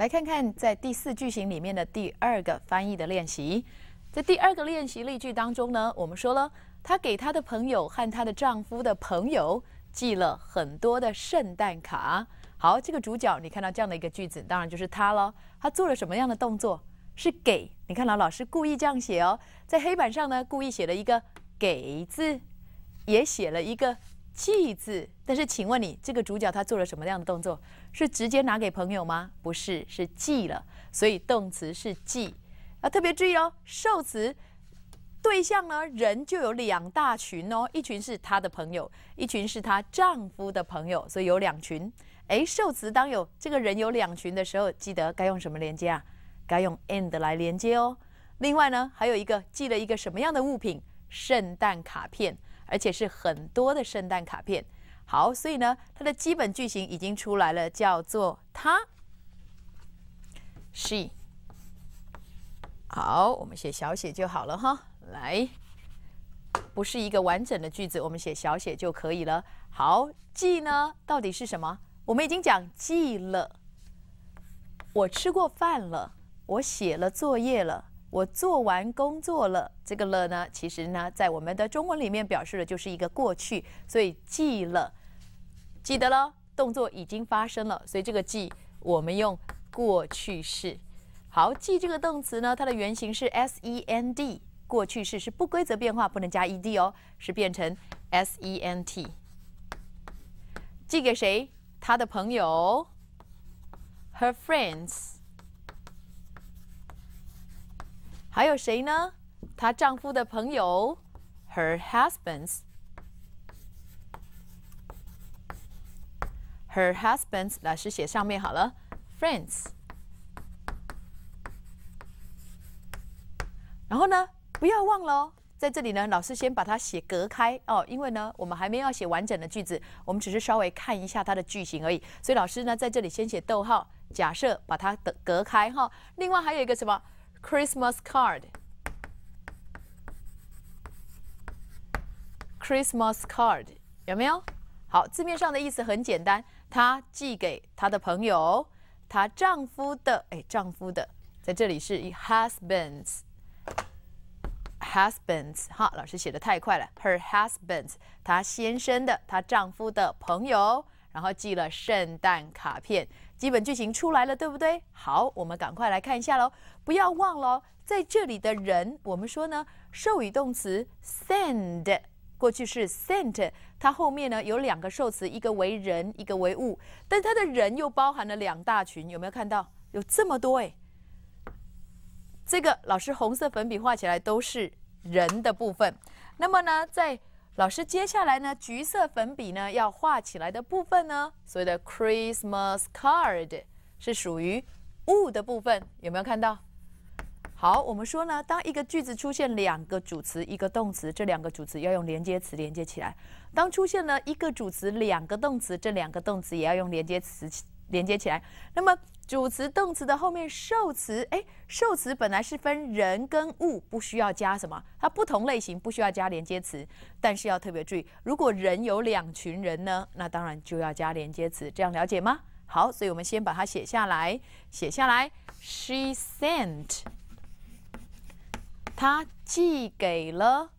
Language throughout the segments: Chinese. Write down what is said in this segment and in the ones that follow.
来看看在第四句型里面的第二个翻译的练习，在第二个练习例句当中呢，我们说了，她给她的朋友和她的丈夫的朋友寄了很多的圣诞卡。好，这个主角你看到这样的一个句子，当然就是她了。她做了什么样的动作？是给。你看到老师故意这样写哦，在黑板上呢，故意写了一个“给”字，也写了一个。寄字，但是请问你这个主角他做了什么样的动作？是直接拿给朋友吗？不是，是寄了。所以动词是寄。啊，特别注意哦，受词对象呢，人就有两大群哦，一群是她的朋友，一群是她丈夫的朋友，所以有两群。哎，受词当有这个人有两群的时候，记得该用什么连接啊？该用 and 来连接哦。另外呢，还有一个寄了一个什么样的物品？圣诞卡片。而且是很多的圣诞卡片。好，所以呢，它的基本句型已经出来了，叫做他、she。好，我们写小写就好了哈。来，不是一个完整的句子，我们写小写就可以了。好，记呢，到底是什么？我们已经讲记了。我吃过饭了，我写了作业了。我做完工作了，这个了呢，其实呢，在我们的中文里面表示的就是一个过去，所以记了，记得了，动作已经发生了，所以这个记我们用过去式。好，记这个动词呢，它的原型是 send，过去式是不规则变化，不能加 e d 哦，是变成 sent。寄给谁？他的朋友，her friends。还有谁呢？她丈夫的朋友，her husband's，her husband's 老师写上面好了，friends。然后呢，不要忘了，在这里呢，老师先把它写隔开哦，因为呢，我们还没有写完整的句子，我们只是稍微看一下它的句型而已。所以老师呢，在这里先写逗号，假设把它的隔开哈。另外还有一个什么？Christmas card, Christmas card，有没有？好，字面上的意思很简单，她寄给她的朋友，她丈夫的，哎，丈夫的，在这里是 husbands, husbands，哈，老师写的太快了，her husbands，她先生的，她丈夫的朋友，然后寄了圣诞卡片，基本剧情出来了，对不对？好，我们赶快来看一下喽。不要忘了，在这里的人，我们说呢，授予动词 send 过去式 sent，它后面呢有两个受词，一个为人，一个为物。但它的人又包含了两大群，有没有看到？有这么多哎！这个老师红色粉笔画起来都是人的部分。那么呢，在老师接下来呢，橘色粉笔呢要画起来的部分呢，所谓的 Christmas card 是属于物的部分，有没有看到？好，我们说呢，当一个句子出现两个主词，一个动词，这两个主词要用连接词连接起来。当出现了一个主词，两个动词，这两个动词也要用连接词连接起来。那么主词、动词的后面受词，哎，受词本来是分人跟物，不需要加什么，它不同类型不需要加连接词。但是要特别注意，如果人有两群人呢，那当然就要加连接词。这样了解吗？好，所以我们先把它写下来，写下来。She sent. 他寄给了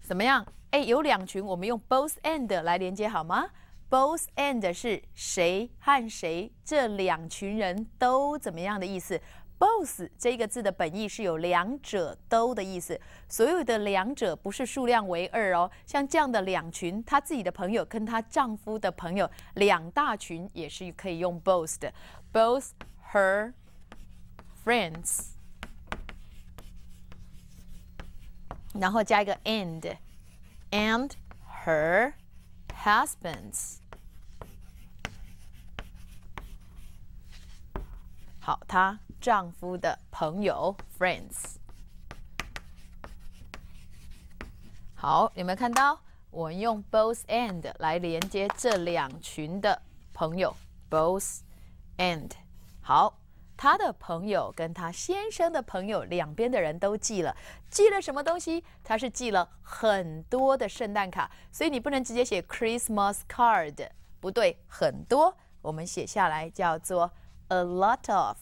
怎么样？哎，有两群，我们用 both and 来连接好吗？Both and 是谁和谁？这两群人都怎么样的意思？Both 这个字的本意是有两者都的意思。所有的两者不是数量为二哦，像这样的两群，她自己的朋友跟她丈夫的朋友，两大群也是可以用 both。的。Both her friends。然后加一个 and，and her husband's，好，她丈夫的朋友 friends，好，有没有看到？我用 both and 来连接这两群的朋友，both and，好。她的朋友跟她先生的朋友，两边的人都寄了，寄了什么东西？他是寄了很多的圣诞卡，所以你不能直接写 Christmas card，不对，很多，我们写下来叫做 a lot of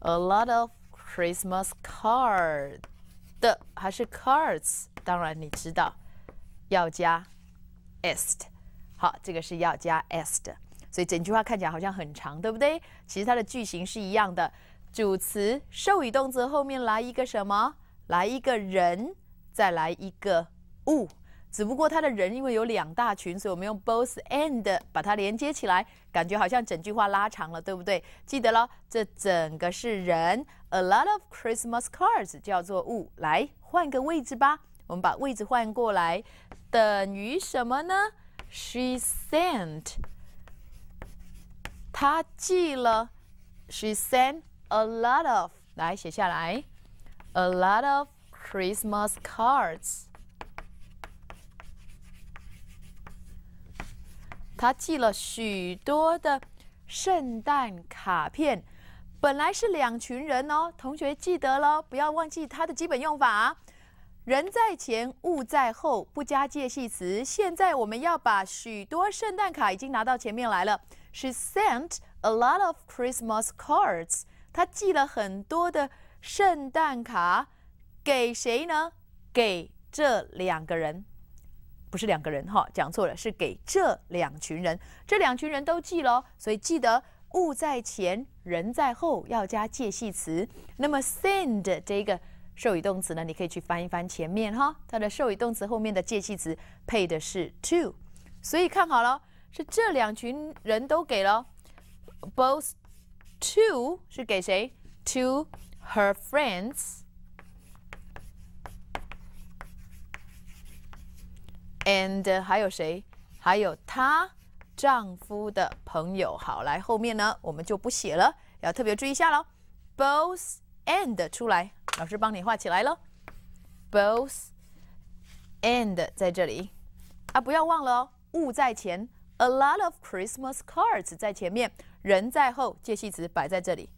a lot of Christmas cards，的还是 cards？当然你知道，要加 s。好，这个是要加 s 的，所以整句话看起来好像很长，对不对？其实它的句型是一样的，主词、受语动词后面来一个什么？来一个人，再来一个物。只不过它的人因为有两大群，所以我们用 both and 把它连接起来，感觉好像整句话拉长了，对不对？记得了，这整个是人，a lot of Christmas cards 叫做物。来，换个位置吧，我们把位置换过来，等于什么呢？She sent. She sent a lot of 来写下来, a lot of Christmas cards. cards。她寄了许多的圣诞卡片。本来是两群人哦，同学记得喽，不要忘记它的基本用法。人在前，物在后，不加介系词。现在我们要把许多圣诞卡已经拿到前面来了。She sent a lot of Christmas cards。她寄了很多的圣诞卡给谁呢？给这两个人，不是两个人哈，讲错了，是给这两群人。这两群人都寄了，所以记得物在前，人在后，要加介系词。那么 send 这个。授予动词呢？你可以去翻一翻前面哈，它的授予动词后面的介系词配的是 to，所以看好了，是这两群人都给了，both to 是给谁？to her friends and 还有谁？还有她丈夫的朋友。好，来后面呢我们就不写了，要特别注意一下喽，both。And 出来，老师帮你画起来喽。Both and 在这里啊，不要忘了哦，物在前，a lot of Christmas cards 在前面，人在后，介系词摆在这里。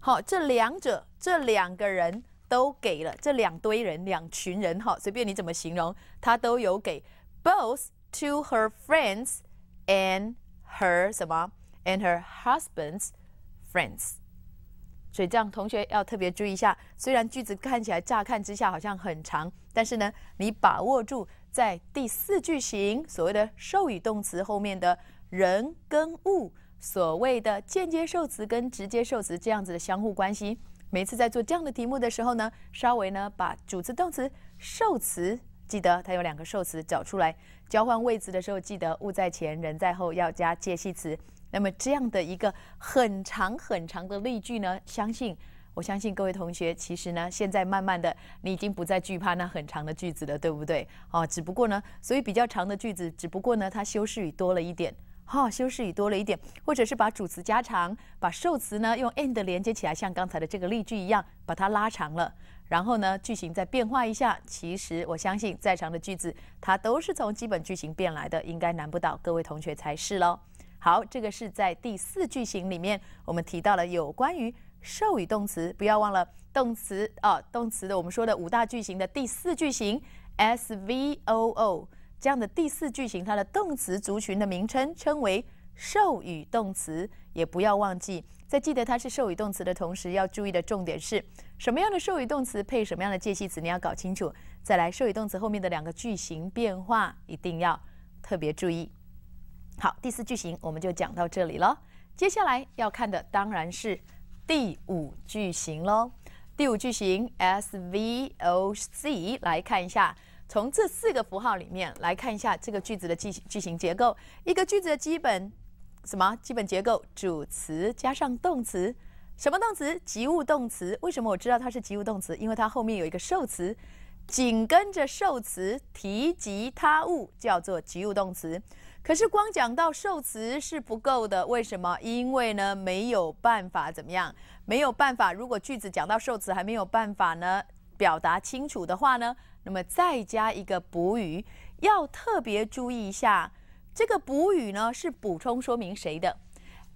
好，这两者，这两个人都给了这两堆人、两群人哈，随便你怎么形容，他都有给。Both to her friends and her 什么？And her husband's friends。所以这样，同学要特别注意一下。虽然句子看起来乍看之下好像很长，但是呢，你把握住在第四句型所谓的授予动词后面的人跟物，所谓的间接受词跟直接受词这样子的相互关系。每次在做这样的题目的时候呢，稍微呢把主词动词、受词记得它有两个受词找出来，交换位置的时候记得物在前，人在后要加介系词。那么这样的一个很长很长的例句呢，相信我相信各位同学，其实呢，现在慢慢的你已经不再惧怕那很长的句子了，对不对？啊，只不过呢，所以比较长的句子，只不过呢，它修饰语多了一点，哈，修饰语多了一点，或者是把主词加长，把受词呢用 and 连接起来，像刚才的这个例句一样，把它拉长了，然后呢，句型再变化一下。其实我相信再长的句子，它都是从基本句型变来的，应该难不倒各位同学才是喽。好，这个是在第四句型里面，我们提到了有关于授予动词，不要忘了动词啊，动词的我们说的五大句型的第四句型 SVOO 这样的第四句型，它的动词族群的名称称为授予动词，也不要忘记在记得它是授予动词的同时，要注意的重点是什么样的授予动词配什么样的介系词，你要搞清楚。再来，授予动词后面的两个句型变化一定要特别注意。好，第四句型我们就讲到这里了。接下来要看的当然是第五句型喽。第五句型 S V O C，来看一下，从这四个符号里面来看一下这个句子的句句型结构。一个句子的基本什么基本结构？主词加上动词，什么动词？及物动词。为什么我知道它是及物动词？因为它后面有一个受词，紧跟着受词提及他物，叫做及物动词。可是光讲到受词是不够的，为什么？因为呢没有办法怎么样？没有办法。如果句子讲到受词还没有办法呢表达清楚的话呢，那么再加一个补语，要特别注意一下，这个补语呢是补充说明谁的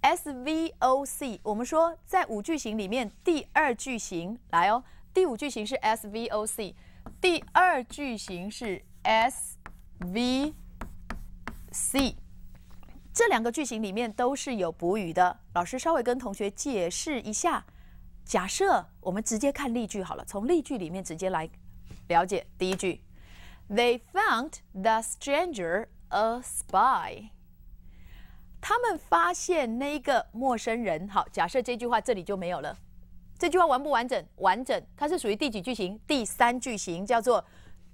？S V O C。我们说在五句型里面，第二句型来哦，第五句型是 S V O C，第二句型是 S V。C，这两个句型里面都是有补语的。老师稍微跟同学解释一下。假设我们直接看例句好了，从例句里面直接来了解。第一句，They found the stranger a spy。他们发现那个陌生人。好，假设这句话这里就没有了。这句话完不完整？完整。它是属于第几句型？第三句型叫做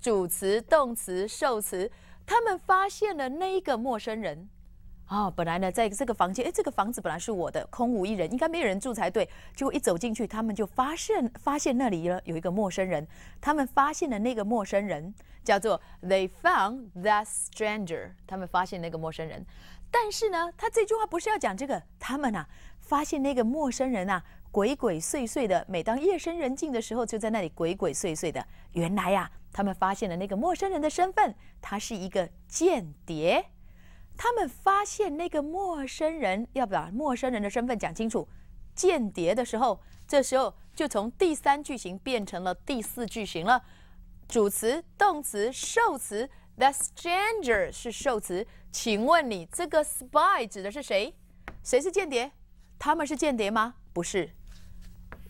主词、动词、受词。他们发现了那一个陌生人，啊，本来呢在这个房间，哎，这个房子本来是我的，空无一人，应该没有人住才对。结果一走进去，他们就发现发现那里了有一个陌生人。他们发现了那个陌生人，叫做 They found that stranger。他们发现那个陌生人，但是呢，他这句话不是要讲这个，他们啊发现那个陌生人啊，鬼鬼祟祟的，每当夜深人静的时候，就在那里鬼鬼祟祟的。原来呀。他们发现了那个陌生人的身份，他是一个间谍。他们发现那个陌生人，要不要陌生人的身份讲清楚？间谍的时候，这时候就从第三句型变成了第四句型了。主词、动词、受词，the stranger 是受词。请问你这个 spy 指的是谁？谁是间谍？他们是间谍吗？不是，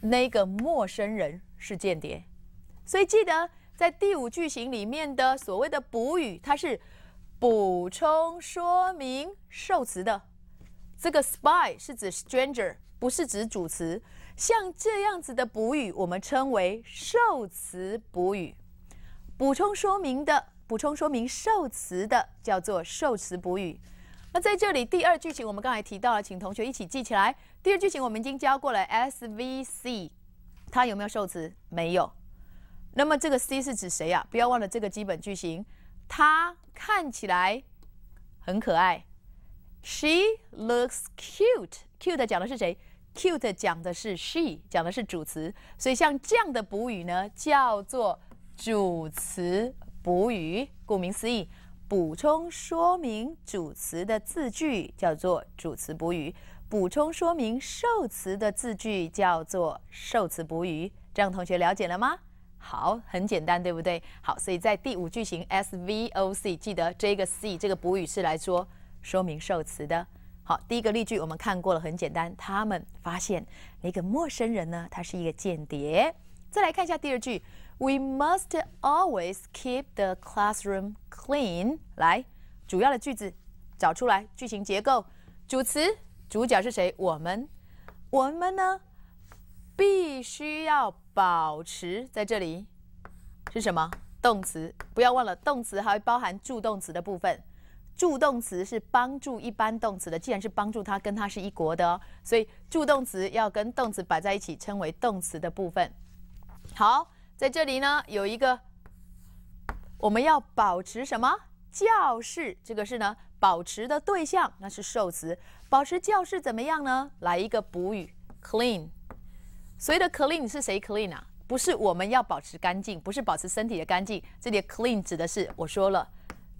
那个陌生人是间谍。所以记得。在第五句型里面的所谓的补语，它是补充说明受词的。这个 spy 是指 stranger，不是指主词。像这样子的补语，我们称为受词补语，补充说明的，补充说明受词的，叫做受词补语。那在这里，第二句型我们刚才提到了，请同学一起记起来。第二句型我们已经教过了，SVC，它有没有受词？没有。那么这个 c 是指谁呀？不要忘了这个基本句型。她看起来很可爱。She looks cute. Cute 讲的是谁？Cute 讲的是 she，讲的是主词。所以像这样的补语呢，叫做主词补语。顾名思义，补充说明主词的字句叫做主词补语；补充说明受词的字句叫做受词补语。这样同学了解了吗？好，很简单，对不对？好，所以在第五句型 S V O C，记得这个 C 这个补语是来说说明受词的。好，第一个例句我们看过了，很简单。他们发现那个陌生人呢，他是一个间谍。再来看一下第二句：We must always keep the classroom clean。来，主要的句子找出来，句型结构，主词主角是谁？我们，我们呢？必须要保持在这里是什么动词？不要忘了，动词还包含助动词的部分。助动词是帮助一般动词的，既然是帮助它，跟它是一国的哦，所以助动词要跟动词摆在一起，称为动词的部分。好，在这里呢有一个我们要保持什么教室？这个是呢保持的对象，那是受词。保持教室怎么样呢？来一个补语，clean。所谓的 clean 是谁 clean 啊？不是我们要保持干净，不是保持身体的干净。这里的 clean 指的是，我说了，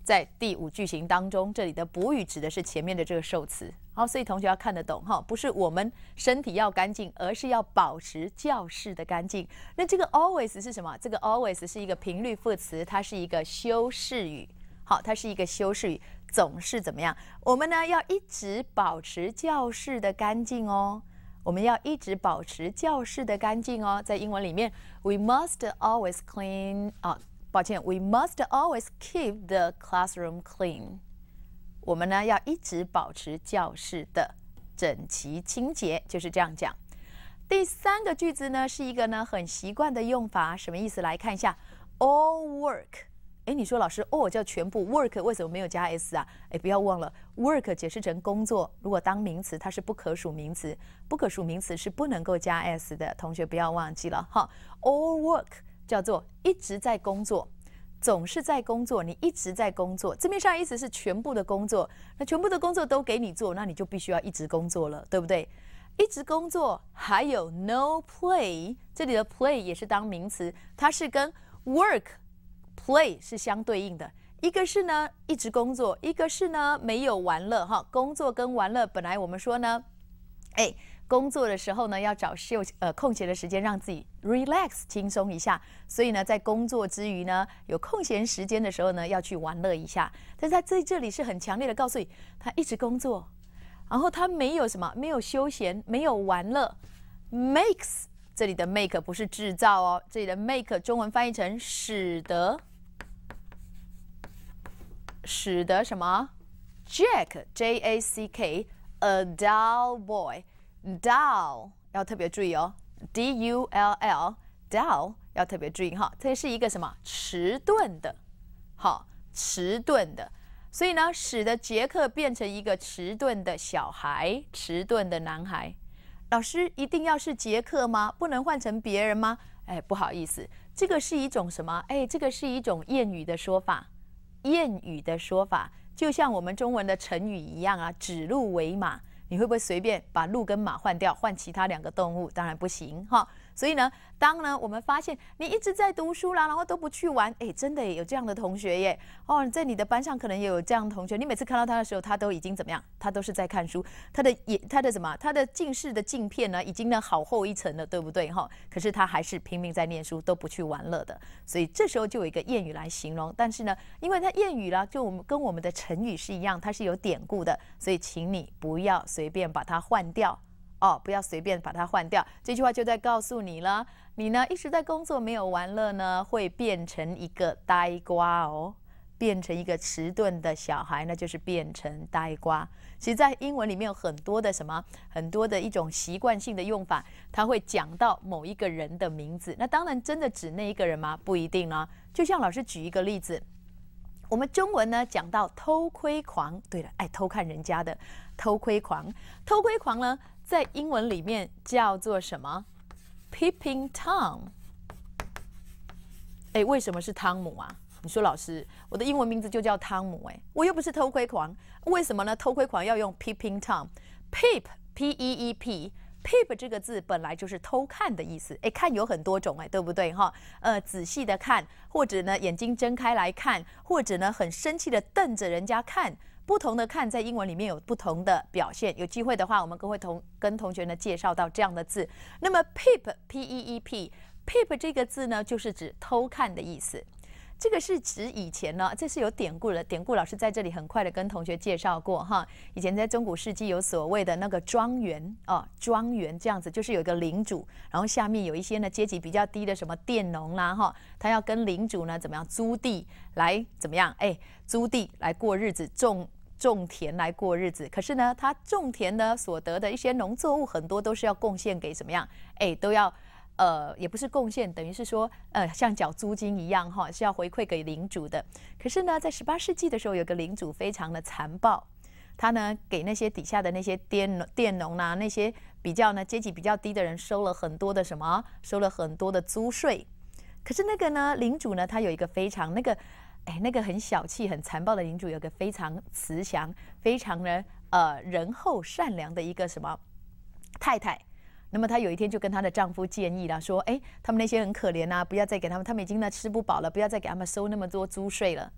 在第五句型当中，这里的补语指的是前面的这个受词。好，所以同学要看得懂哈，不是我们身体要干净，而是要保持教室的干净。那这个 always 是什么？这个 always 是一个频率副词，它是一个修饰语。好，它是一个修饰语，总是怎么样？我们呢要一直保持教室的干净哦。我们要一直保持教室的干净哦，在英文里面，we must always clean 啊，抱歉，we must always keep the classroom clean。我们呢要一直保持教室的整齐清洁，就是这样讲。第三个句子呢是一个呢很习惯的用法，什么意思？来看一下，all work。哎，你说老师哦，叫全部，work 为什么没有加 s 啊？哎，不要忘了，work 解释成工作，如果当名词，它是不可数名词，不可数名词是不能够加 s 的。同学不要忘记了哈。all work 叫做一直在工作，总是在工作，你一直在工作，字面上意思是全部的工作，那全部的工作都给你做，那你就必须要一直工作了，对不对？一直工作，还有 no play，这里的 play 也是当名词，它是跟 work。Play 是相对应的，一个是呢一直工作，一个是呢没有玩乐哈。工作跟玩乐本来我们说呢，哎，工作的时候呢要找休呃空闲的时间让自己 relax 轻松一下，所以呢在工作之余呢有空闲时间的时候呢要去玩乐一下。但他在这里是很强烈的告诉你，他一直工作，然后他没有什么没有休闲，没有玩乐。Makes 这里的 make 不是制造哦，这里的 make 中文翻译成使得。使得什么，Jack J A C K a dull boy dull 要特别注意哦，D U L L dull 要特别注意哈，这是一个什么迟钝的，好迟钝的，所以呢，使得杰克变成一个迟钝的小孩，迟钝的男孩。老师一定要是杰克吗？不能换成别人吗？哎，不好意思，这个是一种什么？哎，这个是一种谚语的说法。谚语的说法，就像我们中文的成语一样啊，指鹿为马，你会不会随便把鹿跟马换掉，换其他两个动物？当然不行哈。所以呢，当呢我们发现你一直在读书啦，然后都不去玩，哎，真的有这样的同学耶，哦，在你的班上可能也有这样的同学，你每次看到他的时候，他都已经怎么样？他都是在看书，他的眼，他的什么？他的近视的镜片呢，已经呢好厚一层了，对不对？哈，可是他还是拼命在念书，都不去玩乐的。所以这时候就有一个谚语来形容，但是呢，因为它谚语啦，就我们跟我们的成语是一样，它是有典故的，所以请你不要随便把它换掉。哦，不要随便把它换掉。这句话就在告诉你了。你呢一直在工作没有玩乐呢，会变成一个呆瓜哦，变成一个迟钝的小孩，那就是变成呆瓜。其实，在英文里面有很多的什么，很多的一种习惯性的用法，它会讲到某一个人的名字。那当然真的指那一个人吗？不一定呢。就像老师举一个例子，我们中文呢讲到偷窥狂，对了，爱偷看人家的偷窥狂，偷窥狂呢？在英文里面叫做什么？Peeping Tom。哎，为什么是汤姆啊？你说老师，我的英文名字就叫汤姆。哎，我又不是偷窥狂，为什么呢？偷窥狂要用 Peeping Tom。Peep，P-E-E-P。Peep 这个字本来就是偷看的意思。哎，看有很多种哎，对不对哈？呃，仔细的看，或者呢眼睛睁开来看，或者呢很生气的瞪着人家看。不同的看在英文里面有不同的表现。有机会的话，我们都会同跟同学呢介绍到这样的字。那么 peep p e e p peep 这个字呢，就是指偷看的意思。这个是指以前呢，这是有典故的。典故老师在这里很快的跟同学介绍过哈。以前在中古世纪有所谓的那个庄园啊，庄园这样子，就是有一个领主，然后下面有一些呢阶级比较低的什么佃农啦哈，他要跟领主呢怎么样租地来怎么样哎租地来过日子种。种田来过日子，可是呢，他种田呢所得的一些农作物，很多都是要贡献给怎么样？哎，都要，呃，也不是贡献，等于是说，呃，像缴租金一样哈，是要回馈给领主的。可是呢，在十八世纪的时候，有个领主非常的残暴，他呢给那些底下的那些佃佃农呐，那些比较呢阶级比较低的人，收了很多的什么，收了很多的租税。可是那个呢，领主呢，他有一个非常那个。哎，那个很小气、很残暴的领主，有个非常慈祥、非常呢呃仁厚、善良的一个什么太太。那么她有一天就跟她的丈夫建议了，说：“哎，他们那些很可怜呐，不要再给他们，他们已经呢吃不饱了，不要再给他们收那么多租税了。”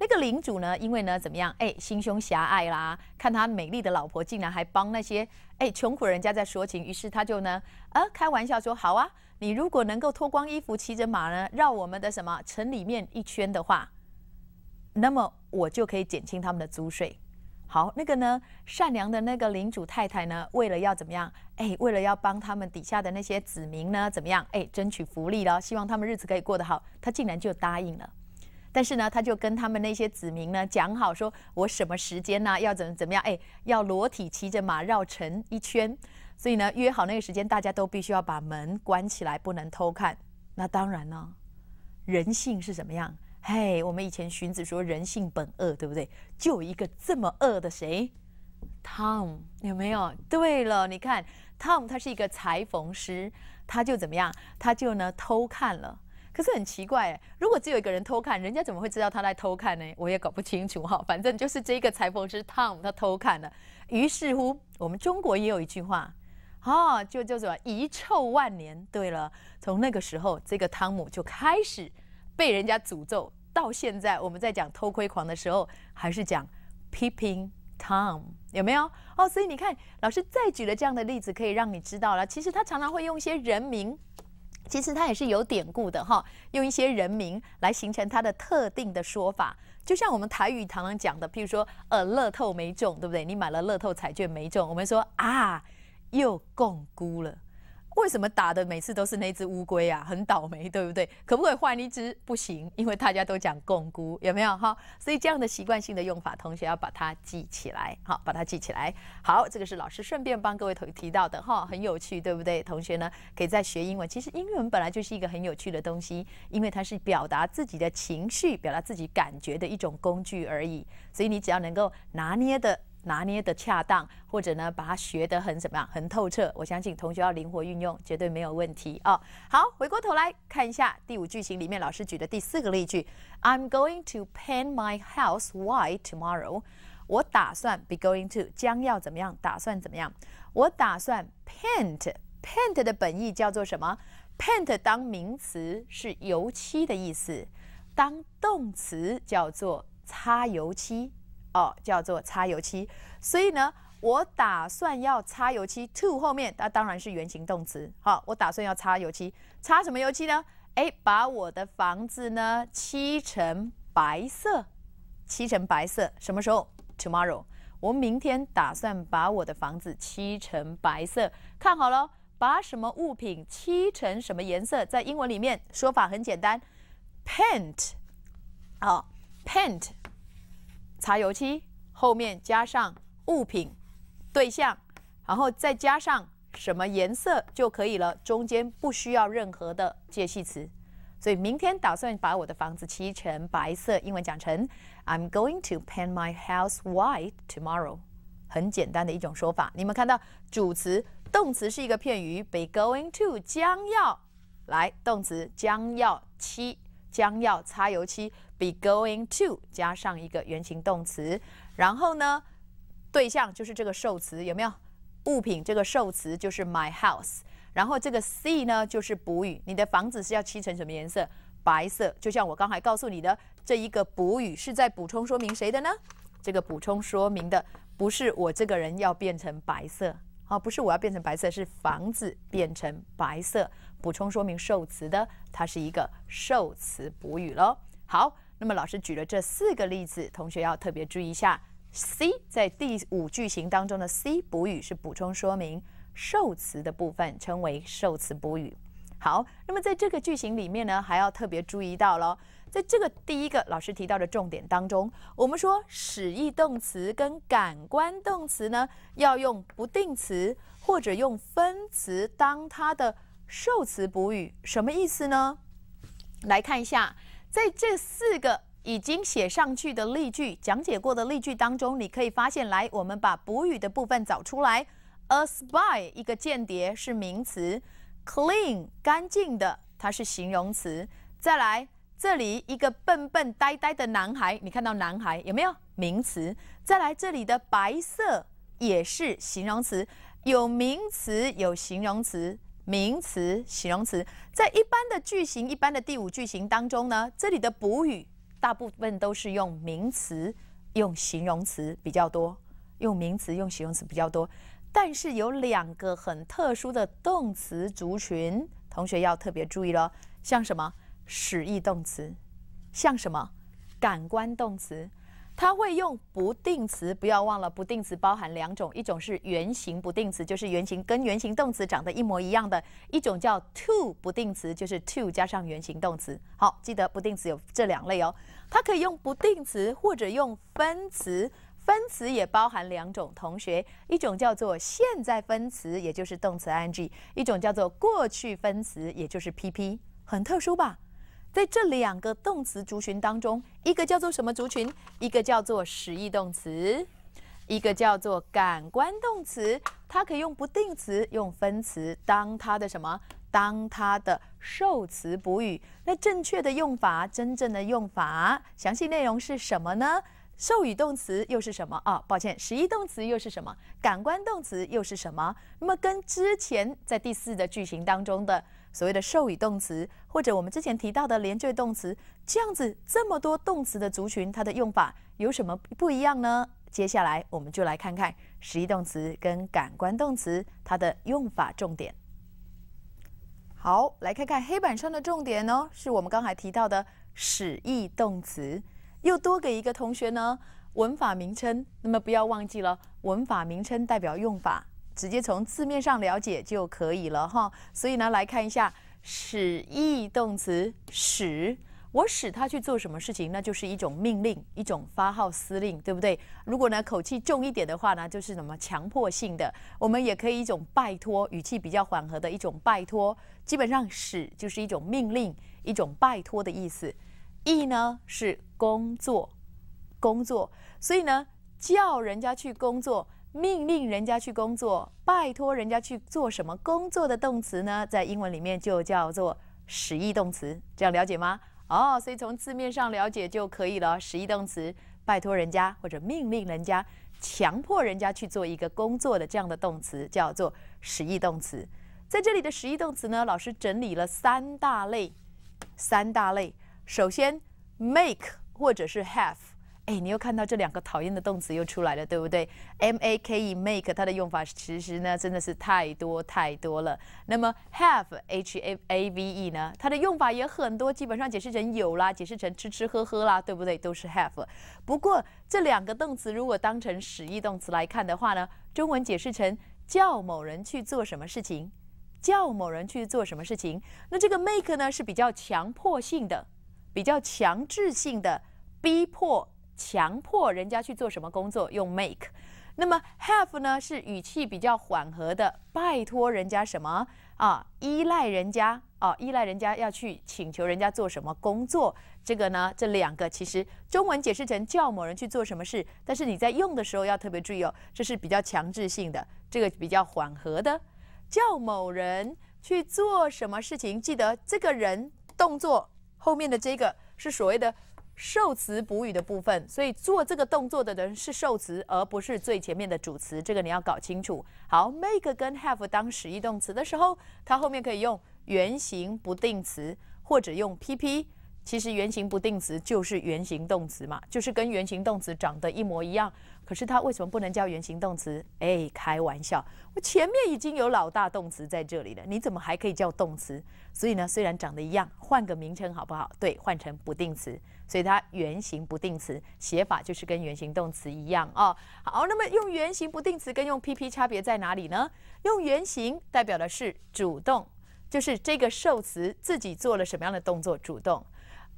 那个领主呢，因为呢怎么样？哎，心胸狭隘啦，看他美丽的老婆竟然还帮那些哎穷苦人家在说情，于是他就呢呃开玩笑说：“好啊，你如果能够脱光衣服，骑着马呢绕我们的什么城里面一圈的话。”那么我就可以减轻他们的租税。好，那个呢，善良的那个领主太太呢，为了要怎么样？哎，为了要帮他们底下的那些子民呢，怎么样？哎，争取福利了，希望他们日子可以过得好。他竟然就答应了。但是呢，他就跟他们那些子民呢讲好，说我什么时间呢？要怎么怎么样？哎，要裸体骑着马绕城一圈。所以呢，约好那个时间，大家都必须要把门关起来，不能偷看。那当然呢，人性是怎么样？嘿，我们以前荀子说人性本恶，对不对？就一个这么恶的谁，Tom 有没有？对了，你看 Tom 他是一个裁缝师，他就怎么样？他就呢偷看了。可是很奇怪，如果只有一个人偷看，人家怎么会知道他在偷看呢？我也搞不清楚哈。反正就是这个裁缝师 Tom 他偷看了。于是乎，我们中国也有一句话，哦，就叫做遗臭万年”。对了，从那个时候，这个汤姆就开始。被人家诅咒，到现在我们在讲偷窥狂的时候，还是讲 peeping tom，有没有？哦，所以你看，老师再举了这样的例子，可以让你知道了，其实他常常会用一些人名，其实他也是有典故的哈，用一些人名来形成他的特定的说法，就像我们台语常常讲的，譬如说，呃，乐透没中，对不对？你买了乐透彩券没中，我们说啊，又共沽了。为什么打的每次都是那只乌龟啊？很倒霉，对不对？可不可以换一只？不行，因为大家都讲共辜，有没有哈？所以这样的习惯性的用法，同学要把它记起来，好，把它记起来。好，这个是老师顺便帮各位同学提到的哈，很有趣，对不对？同学呢，可以在学英文，其实英文本来就是一个很有趣的东西，因为它是表达自己的情绪、表达自己感觉的一种工具而已。所以你只要能够拿捏的。拿捏得恰当，或者呢，把它学得很怎么样，很透彻。我相信同学要灵活运用，绝对没有问题哦。好，回过头来看一下第五句型里面老师举的第四个例句：I'm going to paint my house white tomorrow。我打算 be going to 将要怎么样，打算怎么样？我打算 paint。paint 的本意叫做什么？paint 当名词是油漆的意思，当动词叫做擦油漆。哦，叫做擦油漆，所以呢，我打算要擦油漆。to 后面那当然是原形动词。好，我打算要擦油漆，擦什么油漆呢？哎，把我的房子呢漆成白色，漆成白色。什么时候？Tomorrow。我明天打算把我的房子漆成白色。看好了，把什么物品漆成什么颜色，在英文里面说法很简单，paint，好 p a i n t 擦油漆，后面加上物品、对象，然后再加上什么颜色就可以了，中间不需要任何的介系词。所以明天打算把我的房子漆成白色，英文讲成 I'm going to paint my house white tomorrow。很简单的一种说法。你们看到主词动词是一个片语 be going to 将要来动词将要漆将要擦油漆。be going to 加上一个原形动词，然后呢，对象就是这个受词有没有物品？这个受词就是 my house。然后这个 see 呢，就是补语。你的房子是要漆成什么颜色？白色。就像我刚才告诉你的，这一个补语是在补充说明谁的呢？这个补充说明的不是我这个人要变成白色啊，不是我要变成白色，是房子变成白色。补充说明受词的，它是一个受词补语喽。好。那么老师举了这四个例子，同学要特别注意一下。C 在第五句型当中的 C 补语是补充说明受词的部分，称为受词补语。好，那么在这个句型里面呢，还要特别注意到了，在这个第一个老师提到的重点当中，我们说使役动词跟感官动词呢，要用不定词或者用分词当它的受词补语，什么意思呢？来看一下。在这四个已经写上去的例句、讲解过的例句当中，你可以发现，来，我们把补语的部分找出来。a spy 一个间谍是名词，clean 干净的它是形容词。再来，这里一个笨笨呆呆的男孩，你看到男孩有没有名词？再来这里的白色也是形容词，有名词有形容词。名词、形容词，在一般的句型、一般的第五句型当中呢，这里的补语大部分都是用名词、用形容词比较多，用名词、用形容词比较多。但是有两个很特殊的动词族群，同学要特别注意了，像什么使役动词，像什么感官动词。它会用不定词，不要忘了不定词包含两种，一种是原形不定词，就是原形跟原形动词长得一模一样的；一种叫 to 不定词，就是 to 加上原形动词。好，记得不定词有这两类哦。它可以用不定词或者用分词，分词也包含两种，同学，一种叫做现在分词，也就是动词 ing；一种叫做过去分词，也就是 pp。很特殊吧？在这两个动词族群当中，一个叫做什么族群？一个叫做实义动词，一个叫做感官动词。它可以用不定词，用分词当它的什么？当它的受词补语。那正确的用法，真正的用法，详细内容是什么呢？授予动词又是什么啊？抱歉，实义动词又是什么？感官动词又是什么？那么跟之前在第四的句型当中的。所谓的授予动词，或者我们之前提到的连缀动词，这样子这么多动词的族群，它的用法有什么不一样呢？接下来我们就来看看使役动词跟感官动词它的用法重点。好，来看看黑板上的重点哦，是我们刚才提到的使役动词，又多给一个同学呢文法名称，那么不要忘记了文法名称代表用法。直接从字面上了解就可以了哈，所以呢，来看一下使役动词使，我使他去做什么事情，那就是一种命令，一种发号司令，对不对？如果呢口气重一点的话呢，就是什么强迫性的。我们也可以一种拜托，语气比较缓和的一种拜托。基本上使就是一种命令，一种拜托的意思。役呢是工作，工作，所以呢叫人家去工作。命令人家去工作，拜托人家去做什么工作的动词呢？在英文里面就叫做实意动词，这样了解吗？哦，所以从字面上了解就可以了。实意动词，拜托人家或者命令人家、强迫人家去做一个工作的这样的动词叫做实意动词。在这里的实意动词呢，老师整理了三大类，三大类。首先，make 或者是 have。哎，你又看到这两个讨厌的动词又出来了，对不对？make make 它的用法其实呢真的是太多太多了。那么 have h a v e 呢，它的用法也很多，基本上解释成有啦，解释成吃吃喝喝啦，对不对？都是 have。不过这两个动词如果当成使役动词来看的话呢，中文解释成叫某人去做什么事情，叫某人去做什么事情。那这个 make 呢是比较强迫性的，比较强制性的，逼迫。强迫人家去做什么工作用 make，那么 have 呢是语气比较缓和的，拜托人家什么啊？依赖人家啊，依赖人家要去请求人家做什么工作？这个呢，这两个其实中文解释成叫某人去做什么事，但是你在用的时候要特别注意哦，这是比较强制性的，这个比较缓和的，叫某人去做什么事情？记得这个人动作后面的这个是所谓的。受词补语的部分，所以做这个动作的人是受词，而不是最前面的主词。这个你要搞清楚。好，make 跟 have 当实义动词的时候，它后面可以用原形不定词或者用 PP。其实原形不定词就是原形动词嘛，就是跟原形动词长得一模一样。可是它为什么不能叫原形动词？哎，开玩笑，我前面已经有老大动词在这里了，你怎么还可以叫动词？所以呢，虽然长得一样，换个名称好不好？对，换成不定词。所以它原形不定词写法就是跟原形动词一样哦。好，那么用原形不定词跟用 P P 差别在哪里呢？用原形代表的是主动，就是这个受词自己做了什么样的动作，主动。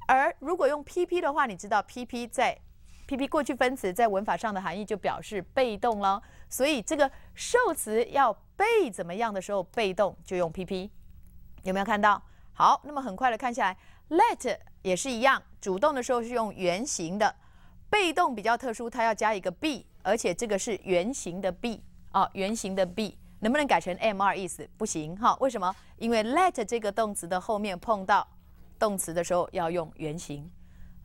而如果用 P P 的话，你知道 P P 在 P P 过去分词在文法上的含义就表示被动了。所以这个受词要被怎么样的时候，被动就用 P P。有没有看到？好，那么很快的看下来，let。也是一样，主动的时候是用原形的，被动比较特殊，它要加一个 be，而且这个是原形的 be 啊，原形的 be 能不能改成 am、r e is？不行哈，为什么？因为 let 这个动词的后面碰到动词的时候要用原形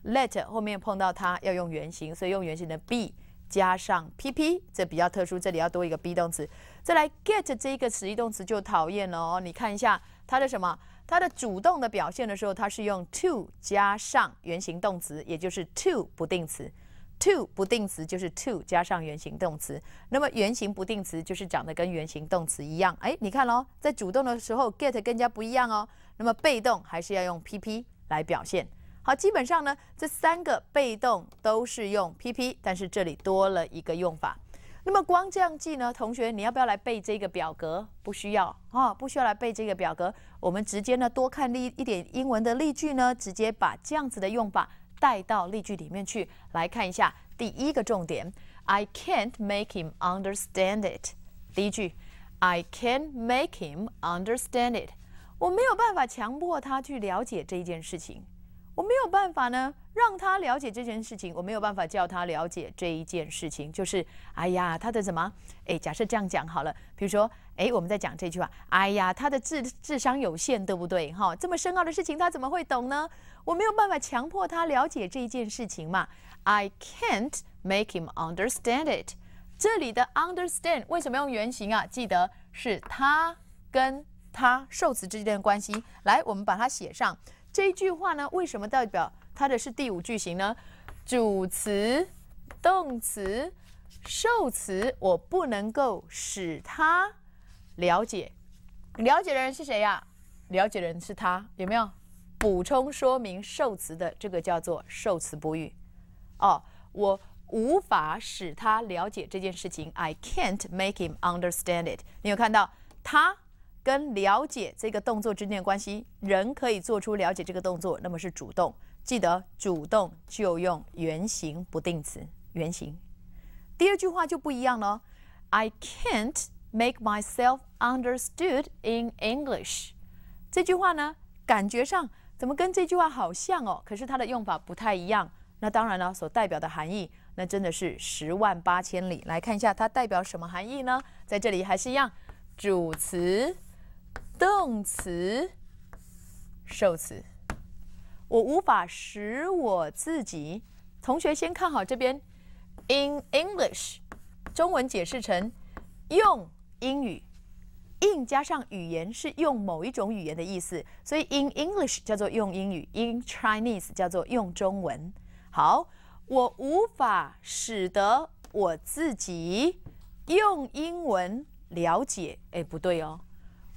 ，let 后面碰到它要用原形，所以用原形的 be 加上 pp，这比较特殊，这里要多一个 be 动词。再来 get 这一个实义动词就讨厌了哦，你看一下它的什么？它的主动的表现的时候，它是用 to 加上原形动词，也就是 to 不定词。to 不定词就是 to 加上原形动词。那么原形不定词就是长得跟原形动词一样。哎，你看咯，在主动的时候 get 更加不一样哦。那么被动还是要用 P P 来表现。好，基本上呢，这三个被动都是用 P P，但是这里多了一个用法。那么光这样记呢，同学，你要不要来背这个表格？不需要啊，不需要来背这个表格。我们直接呢多看例一点英文的例句呢，直接把这样子的用法带到例句里面去来看一下。第一个重点，I can't make him understand it。第一句，I can't make him understand it。我没有办法强迫他去了解这件事情。我没有办法呢，让他了解这件事情。我没有办法叫他了解这一件事情，就是哎呀，他的什么？哎，假设这样讲好了，比如说，哎，我们在讲这句话，哎呀，他的智智商有限，对不对？哈，这么深奥的事情他怎么会懂呢？我没有办法强迫他了解这一件事情嘛。I can't make him understand it。这里的 understand 为什么用原形啊？记得是他跟他受词之间的关系。来，我们把它写上。这句话呢，为什么代表它的是第五句型呢？主词、动词、受词，我不能够使他了解。了解的人是谁呀？了解的人是他，有没有补充说明受词的？这个叫做受词补语。哦，我无法使他了解这件事情。I can't make him understand it。你有看到他？跟了解这个动作之间的关系，人可以做出了解这个动作，那么是主动。记得主动就用原形不定词，原形。第二句话就不一样了，I can't make myself understood in English。这句话呢，感觉上怎么跟这句话好像哦？可是它的用法不太一样。那当然了，所代表的含义那真的是十万八千里。来看一下它代表什么含义呢？在这里还是一样，主词。动词，受词，我无法使我自己。同学先看好这边。In English，中文解释成用英语。In 加上语言是用某一种语言的意思，所以 In English 叫做用英语，In Chinese 叫做用中文。好，我无法使得我自己用英文了解。哎，不对哦。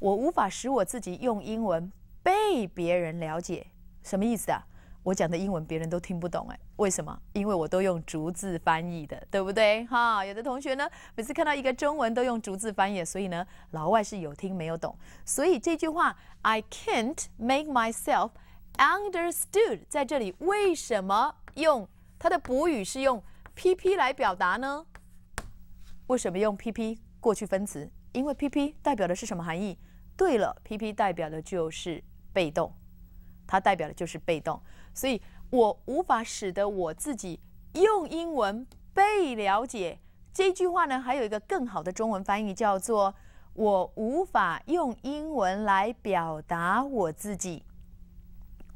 我无法使我自己用英文被别人了解，什么意思啊？我讲的英文别人都听不懂，哎，为什么？因为我都用逐字翻译的，对不对？哈，有的同学呢，每次看到一个中文都用逐字翻译，所以呢，老外是有听没有懂。所以这句话，I can't make myself understood，在这里为什么用它的补语是用 pp 来表达呢？为什么用 pp 过去分词？因为 pp 代表的是什么含义？对了，P P 代表的就是被动，它代表的就是被动，所以我无法使得我自己用英文被了解。这句话呢，还有一个更好的中文翻译，叫做我无法用英文来表达我自己。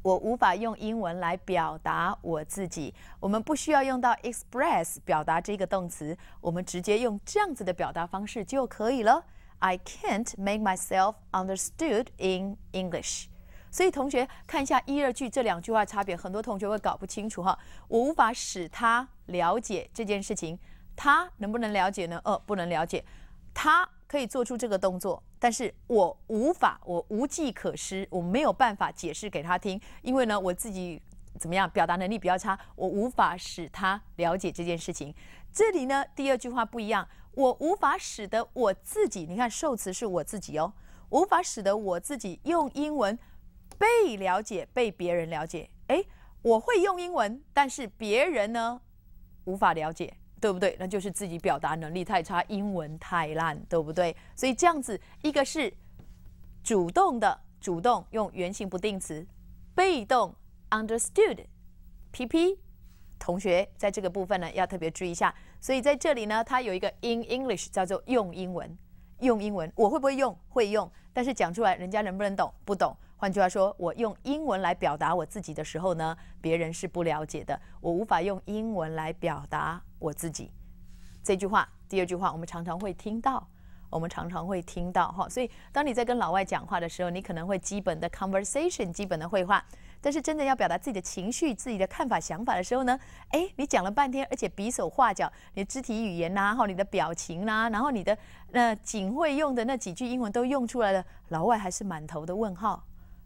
我无法用英文来表达我自己。我们不需要用到 express 表达这个动词，我们直接用这样子的表达方式就可以了。I can't make myself understood in English，所以同学看一下一、二句这两句话差别，很多同学会搞不清楚哈。我无法使他了解这件事情，他能不能了解呢？呃，不能了解。他可以做出这个动作，但是我无法，我无计可施，我没有办法解释给他听，因为呢，我自己怎么样，表达能力比较差，我无法使他了解这件事情。这里呢，第二句话不一样。我无法使得我自己，你看受词是我自己哦，无法使得我自己用英文被了解，被别人了解。哎，我会用英文，但是别人呢无法了解，对不对？那就是自己表达能力太差，英文太烂，对不对？所以这样子，一个是主动的，主动用原形不定词，被动 understood，P P 同学在这个部分呢要特别注意一下。所以在这里呢，它有一个 in English，叫做用英文，用英文。我会不会用？会用。但是讲出来，人家能不能懂？不懂。换句话说，我用英文来表达我自己的时候呢，别人是不了解的。我无法用英文来表达我自己。这句话，第二句话，我们常常会听到，我们常常会听到哈。所以，当你在跟老外讲话的时候，你可能会基本的 conversation，基本的会话。但是真的要表达自己的情绪、自己的看法、想法的时候呢，哎，你讲了半天，而且比手画脚，你的肢体语言呐，然后你的表情呐，然后你的那仅会用的那几句英文都用出来了，老外还是满头的问号。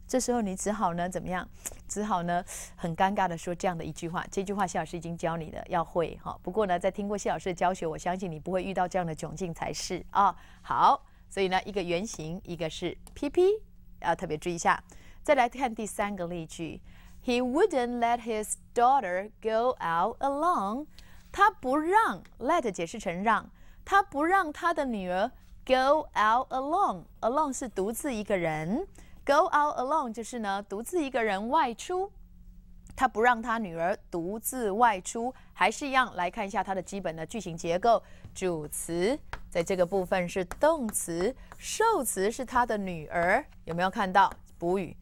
这时候你只好呢怎么样？只好呢很尴尬的说这样的一句话。这句话谢老师已经教你的，要会哈。不过呢，在听过谢老师的教学，我相信你不会遇到这样的窘境才是啊。好，所以呢，一个原型，一个是 PP，要特别注意一下。再来看第三个例句：He wouldn't let his daughter go out alone。他不让 let 解释成让他不让他的女儿 go out alone。alone 是独自一个人，go out alone 就是呢独自一个人外出。他不让他女儿独自外出，还是一样来看一下它的基本的句型结构。主词在这个部分是动词，受词是他的女儿，有没有看到？补语，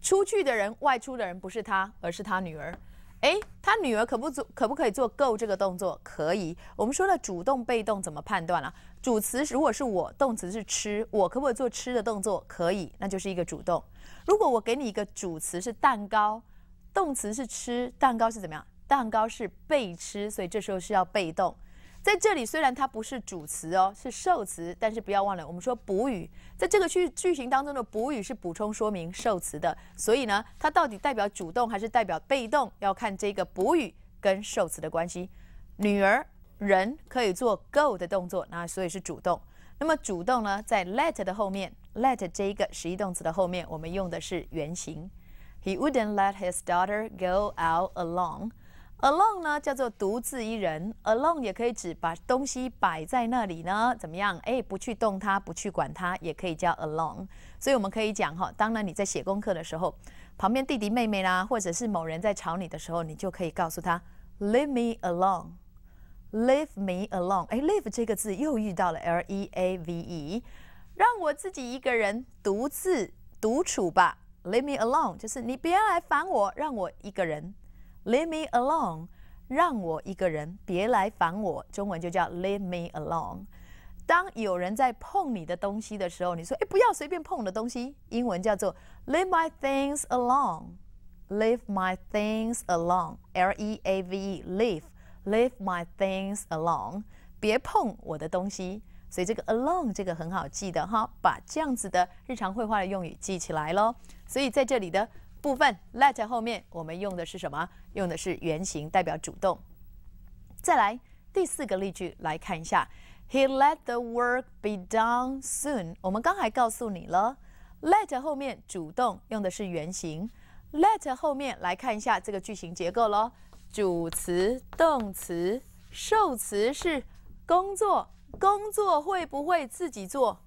出去的人，外出的人不是他，而是他女儿。哎，他女儿可不做，可不可以做 “go” 这个动作？可以。我们说的主动、被动怎么判断了？主词如果是我，动词是吃，我可不可以做吃的动作？可以，那就是一个主动。如果我给你一个主词是蛋糕，动词是吃，蛋糕是怎么样？蛋糕是被吃，所以这时候是要被动。在这里，虽然它不是主词哦，是受词，但是不要忘了，我们说补语，在这个句句型当中的补语是补充说明受词的，所以呢，它到底代表主动还是代表被动，要看这个补语跟受词的关系。女儿人可以做 go 的动作，那所以是主动。那么主动呢，在 let 的后面，let 这一个实义动词的后面，我们用的是原形。He wouldn't let his daughter go out alone. alone 呢叫做独自一人，alone 也可以指把东西摆在那里呢，怎么样？哎，不去动它，不去管它，也可以叫 alone。所以我们可以讲哈，当然你在写功课的时候，旁边弟弟妹妹啦，或者是某人在吵你的时候，你就可以告诉他，leave me alone，leave me alone。哎，leave 这个字又遇到了 l e a v e，让我自己一个人独自独处吧，leave me alone 就是你别来烦我，让我一个人。Leave me alone，让我一个人，别来烦我。中文就叫 Leave me alone。当有人在碰你的东西的时候，你说：“哎，不要随便碰我的东西。”英文叫做 Leave my things alone。Leave my things alone。L-E-A-V-E，Leave，Leave my things alone。别碰我的东西。所以这个 alone 这个很好记的哈，把这样子的日常会话的用语记起来喽。所以在这里的。部分 let 后面我们用的是什么？用的是原形，代表主动。再来第四个例句来看一下，He let the work be done soon。我们刚还告诉你了，let 后面主动用的是原形。let 后面来看一下这个句型结构喽，主词、动词、受词是工作，工作会不会自己做？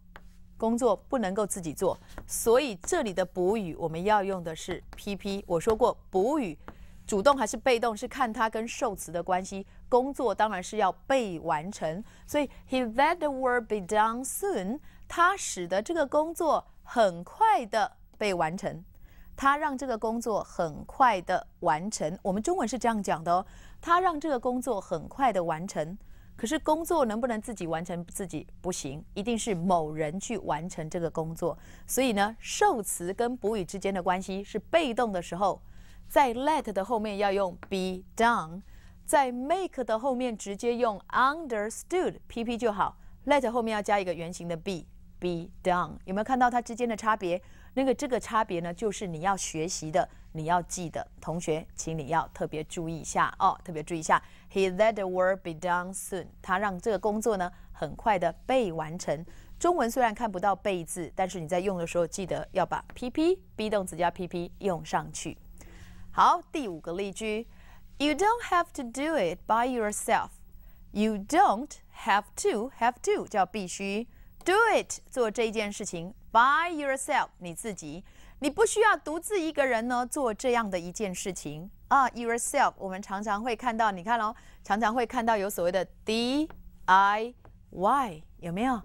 工作不能够自己做，所以这里的补语我们要用的是 P P。我说过，补语主动还是被动是看它跟受词的关系。工作当然是要被完成，所以 He t h e t w o r k be done soon，它使得这个工作很快的被完成，它让这个工作很快的完成。我们中文是这样讲的哦，它让这个工作很快的完成。可是工作能不能自己完成？自己不行，一定是某人去完成这个工作。所以呢，受词跟补语之间的关系是被动的时候，在 let 的后面要用 be done，在 make 的后面直接用 understood PP 就好。let 后面要加一个原形的 be be done。有没有看到它之间的差别？那个这个差别呢，就是你要学习的，你要记的，同学，请你要特别注意一下哦，特别注意一下。He let the work be done soon. 他让这个工作呢很快的被完成。中文虽然看不到“被”字，但是你在用的时候记得要把 “pp” be 动词加 “pp” 用上去。好，第五个例句：You don't have to do it by yourself. You don't have to have to 叫必须 do it 做这件事情 by yourself 你自己。你不需要独自一个人呢做这样的一件事情啊，yourself。我们常常会看到，你看哦，常常会看到有所谓的 DIY 有没有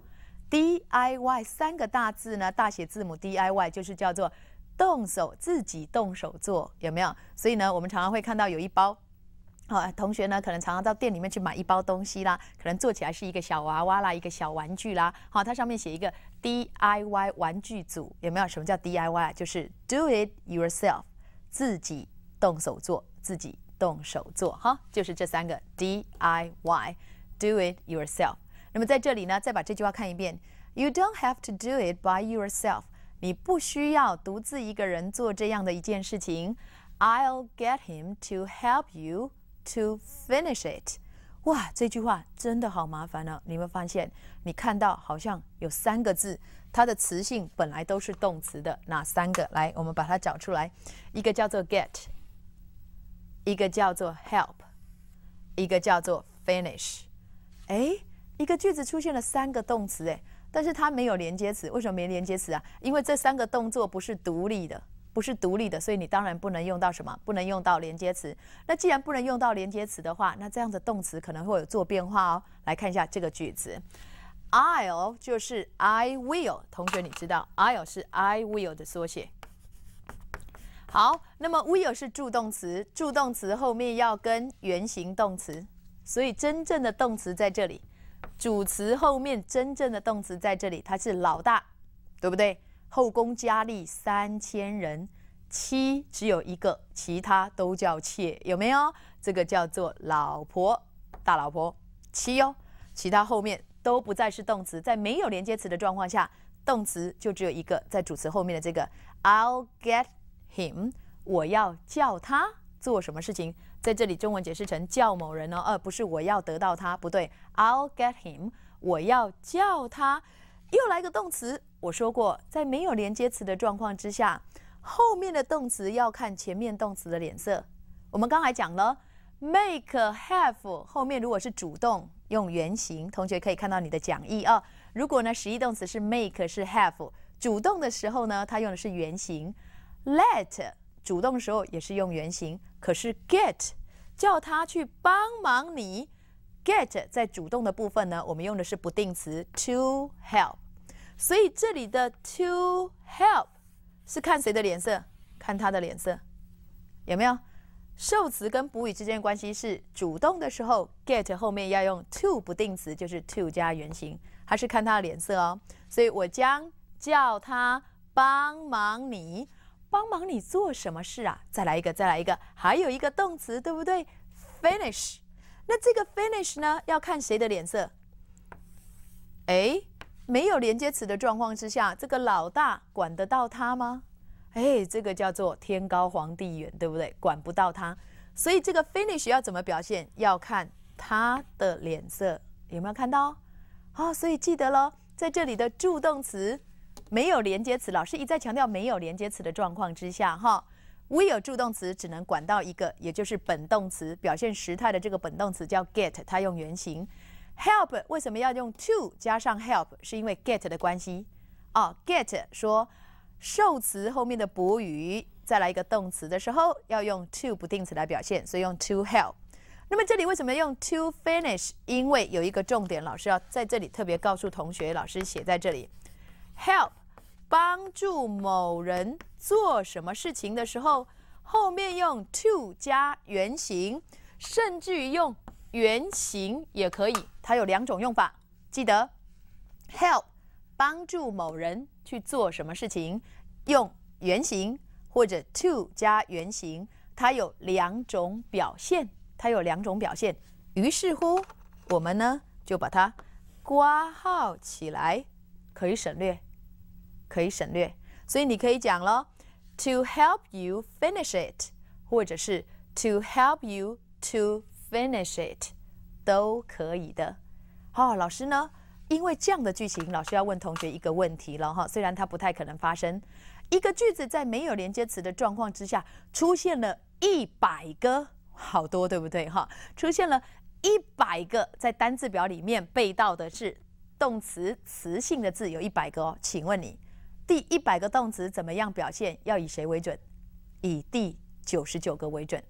？DIY 三个大字呢，大写字母 DIY 就是叫做动手自己动手做有没有？所以呢，我们常常会看到有一包。好，同学呢，可能常常到店里面去买一包东西啦，可能做起来是一个小娃娃啦，一个小玩具啦。好，它上面写一个 DIY 玩具组，有没有？什么叫 DIY？就是 Do it yourself，自己动手做，自己动手做。哈，就是这三个 DIY，Do it yourself。那么在这里呢，再把这句话看一遍：You don't have to do it by yourself。你不需要独自一个人做这样的一件事情。I'll get him to help you。To finish it，哇，这句话真的好麻烦呢！你们发现，你看到好像有三个字，它的词性本来都是动词的，哪三个？来，我们把它找出来，一个叫做 get，一个叫做 help，一个叫做 finish。哎，一个句子出现了三个动词，哎，但是它没有连接词，为什么没连接词啊？因为这三个动作不是独立的。不是独立的，所以你当然不能用到什么，不能用到连接词。那既然不能用到连接词的话，那这样的动词可能会有做变化哦。来看一下这个句子，I'll 就是 I will。同学，你知道 I'll 是 I will 的缩写。好，那么 will 是助动词，助动词后面要跟原形动词，所以真正的动词在这里，主词后面真正的动词在这里，它是老大，对不对？后宫佳丽三千人，妻只有一个，其他都叫妾，有没有？这个叫做老婆，大老婆妻哦。其他后面都不再是动词，在没有连接词的状况下，动词就只有一个，在主词后面的这个。I'll get him，我要叫他做什么事情？在这里中文解释成叫某人呢？呃、不是，我要得到他，不对。I'll get him，我要叫他，又来个动词。我说过，在没有连接词的状况之下，后面的动词要看前面动词的脸色。我们刚才讲了，make have 后面如果是主动，用原形。同学可以看到你的讲义啊。如果呢，实义动词是 make 是 have 主动的时候呢，它用的是原形。let 主动的时候也是用原形。可是 get 叫他去帮忙你，get 在主动的部分呢，我们用的是不定词 to help。所以这里的 to help 是看谁的脸色？看他的脸色，有没有？受词跟补语之间的关系是主动的时候，get 后面要用 to 不定词，就是 to 加原形，还是看他的脸色哦。所以我将叫他帮忙你，帮忙你做什么事啊？再来一个，再来一个，还有一个动词，对不对？finish。那这个 finish 呢要看谁的脸色？哎。没有连接词的状况之下，这个老大管得到他吗？哎，这个叫做天高皇帝远，对不对？管不到他，所以这个 finish 要怎么表现？要看他的脸色有没有看到？好，所以记得喽，在这里的助动词没有连接词，老师一再强调，没有连接词的状况之下，哈，we 有助动词只能管到一个，也就是本动词表现时态的这个本动词叫 get，它用原形。Help 为什么要用 to 加上 help？是因为 get 的关系啊。get 说受词后面的补语再来一个动词的时候，要用 to 不定词来表现，所以用 to help。那么这里为什么要用 to finish？因为有一个重点，老师要在这里特别告诉同学，老师写在这里：help 帮助某人做什么事情的时候，后面用 to 加原形，甚至于用。原型也可以，它有两种用法，记得，help 帮助某人去做什么事情，用原型或者 to 加原型，它有两种表现，它有两种表现。于是乎，我们呢就把它挂号起来，可以省略，可以省略。所以你可以讲了，to help you finish it，或者是 to help you to。Finish it，都可以的。好，老师呢？因为这样的剧情，老师要问同学一个问题了哈。虽然它不太可能发生，一个句子在没有连接词的状况之下，出现了一百个，好多对不对哈？出现了一百个在单字表里面背到的是动词词性的字，有一百个哦。请问你，第一百个动词怎么样表现？要以谁为准？以第九十九个为准。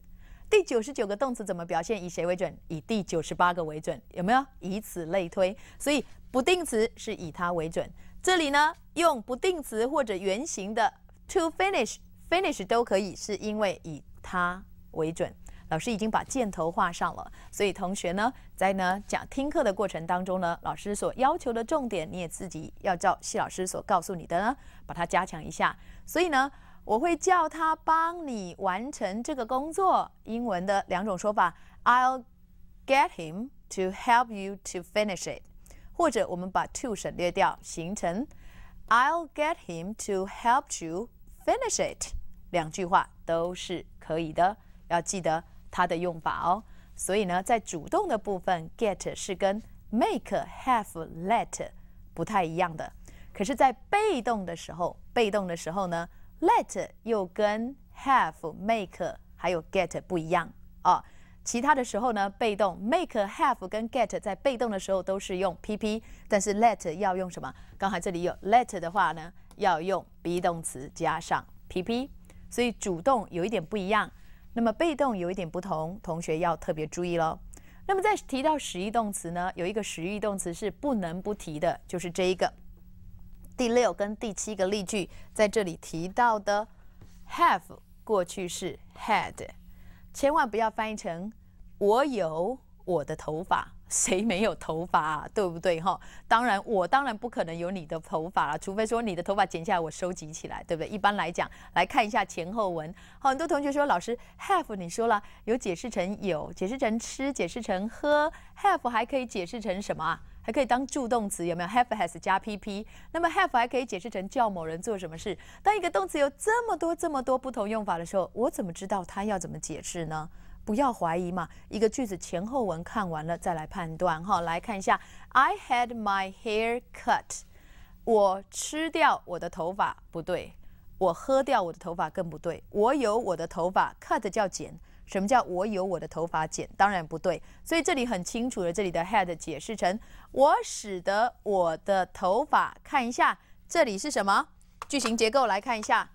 第九十九个动词怎么表现？以谁为准？以第九十八个为准，有没有？以此类推。所以不定词是以它为准。这里呢，用不定词或者原形的 to finish，finish 都可以，是因为以它为准。老师已经把箭头画上了，所以同学呢，在呢讲听课的过程当中呢，老师所要求的重点，你也自己要照谢老师所告诉你的呢，把它加强一下。所以呢。我会叫他帮你完成这个工作。英文的两种说法：I'll get him to help you to finish it，或者我们把 to 省略掉，形成 I'll get him to help you finish it。两句话都是可以的，要记得它的用法哦。所以呢，在主动的部分，get 是跟 make、have、let 不太一样的，可是，在被动的时候，被动的时候呢？Let 又跟 have、make 还有 get 不一样啊。其他的时候呢，被动 make、have 跟 get 在被动的时候都是用 PP，但是 let 要用什么？刚才这里有 let 的话呢，要用 be 动词加上 PP，所以主动有一点不一样，那么被动有一点不同，同学要特别注意咯。那么在提到实义动词呢，有一个实义动词是不能不提的，就是这一个。第六跟第七个例句在这里提到的 have 过去式 had，千万不要翻译成我有我的头发，谁没有头发啊？对不对哈？当然我当然不可能有你的头发了，除非说你的头发剪下来我收集起来，对不对？一般来讲，来看一下前后文。很多同学说老师 have 你说了有解释成有，解释成吃，解释成喝，have 还可以解释成什么？还可以当助动词，有没有 have has 加 P P？那么 have 还可以解释成叫某人做什么事。当一个动词有这么多这么多不同用法的时候，我怎么知道它要怎么解释呢？不要怀疑嘛，一个句子前后文看完了再来判断哈。来看一下，I had my hair cut，我吃掉我的头发不对，我喝掉我的头发更不对，我有我的头发，cut 叫剪。什么叫我有我的头发剪？当然不对，所以这里很清楚了。这里的 head 解释成我使得我的头发，看一下这里是什么句型结构，来看一下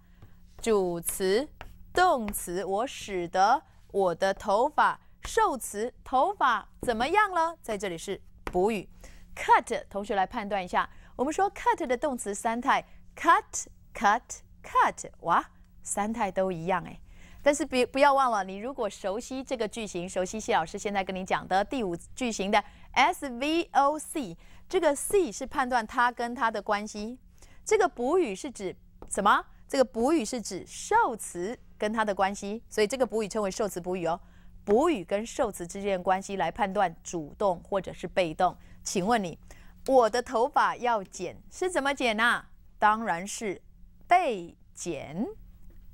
主词、动词，我使得我的头发，受词头发怎么样了？在这里是补语 cut，同学来判断一下，我们说 cut 的动词三态 cut、cut、cut，哇，三态都一样哎。但是别不要忘了，你如果熟悉这个句型，熟悉谢老师现在跟你讲的第五句型的 S V O C，这个 C 是判断它跟它的关系，这个补语是指什么？这个补语是指受词跟它的关系，所以这个补语称为受词补语哦。补语跟受词之间的关系来判断主动或者是被动。请问你，我的头发要剪是怎么剪呢？当然是被剪。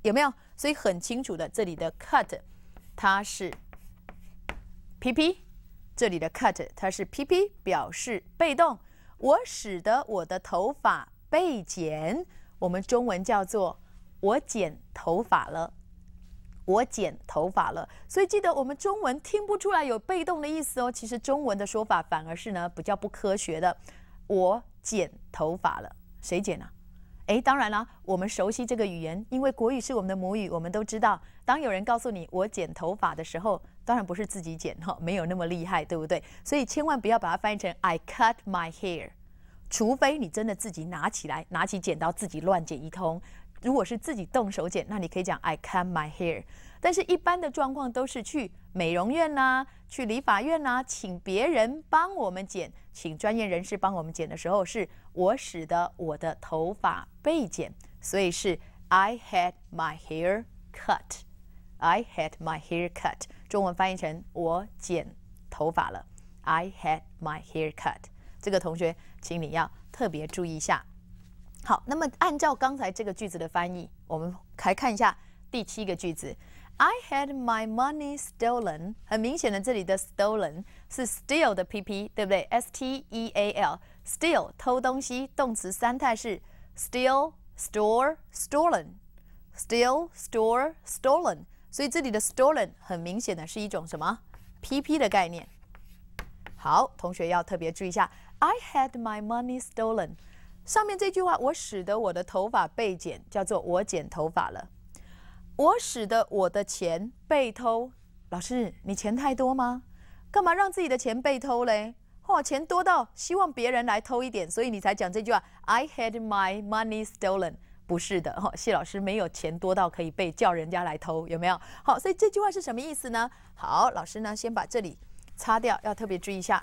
有没有？所以很清楚的，这里的 cut 它是 pp，这里的 cut 它是 pp，表示被动。我使得我的头发被剪，我们中文叫做我剪头发了。我剪头发了。所以记得我们中文听不出来有被动的意思哦。其实中文的说法反而是呢比较不科学的。我剪头发了，谁剪呢？哎，当然啦，我们熟悉这个语言，因为国语是我们的母语，我们都知道。当有人告诉你“我剪头发”的时候，当然不是自己剪哈，没有那么厉害，对不对？所以千万不要把它翻译成 “I cut my hair”，除非你真的自己拿起来，拿起剪刀自己乱剪一通。如果是自己动手剪，那你可以讲 “I cut my hair”。但是，一般的状况都是去美容院呐，去理发院呐，请别人帮我们剪，请专业人士帮我们剪的时候，是我使得我的头发。被剪，所以是 I had my hair cut。I had my hair cut。中文翻译成我剪头发了。I had my hair cut。这个同学，请你要特别注意一下。好，那么按照刚才这个句子的翻译，我们来看一下第七个句子。I had my money stolen。很明显的，这里的 stolen 是 steal 的 P P，对不对？S T E A L。steal 偷东西，动词三态是。Still store stolen, still store stolen。所以这里的 stolen 很明显的是一种什么 PP 的概念。好，同学要特别注意一下，I had my money stolen。上面这句话，我使得我的头发被剪，叫做我剪头发了。我使得我的钱被偷。老师，你钱太多吗？干嘛让自己的钱被偷嘞？哦，钱多到希望别人来偷一点，所以你才讲这句话。I had my money stolen，不是的，哈，谢老师没有钱多到可以被叫人家来偷，有没有？好，所以这句话是什么意思呢？好，老师呢先把这里擦掉，要特别注意一下，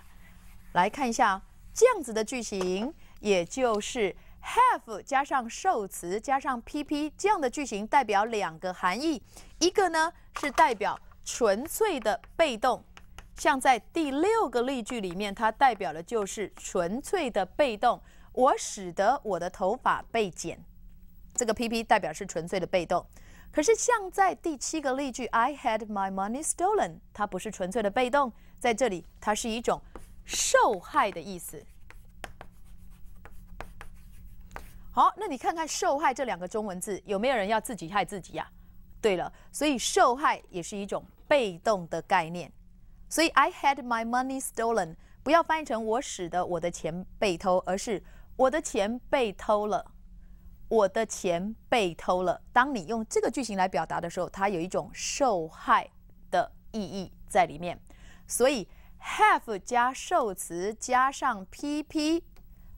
来看一下这样子的句型，也就是 have 加上受词加上 PP 这样的句型，代表两个含义，一个呢是代表纯粹的被动。像在第六个例句里面，它代表的就是纯粹的被动。我使得我的头发被剪，这个 PP 代表是纯粹的被动。可是像在第七个例句，I had my money stolen，它不是纯粹的被动，在这里它是一种受害的意思。好，那你看看“受害”这两个中文字，有没有人要自己害自己呀？对了，所以“受害”也是一种被动的概念。所以，I had my money stolen，不要翻译成“我使得我的钱被偷”，而是“我的钱被偷了，我的钱被偷了”。当你用这个句型来表达的时候，它有一种受害的意义在里面。所以，have 加受词加上 PP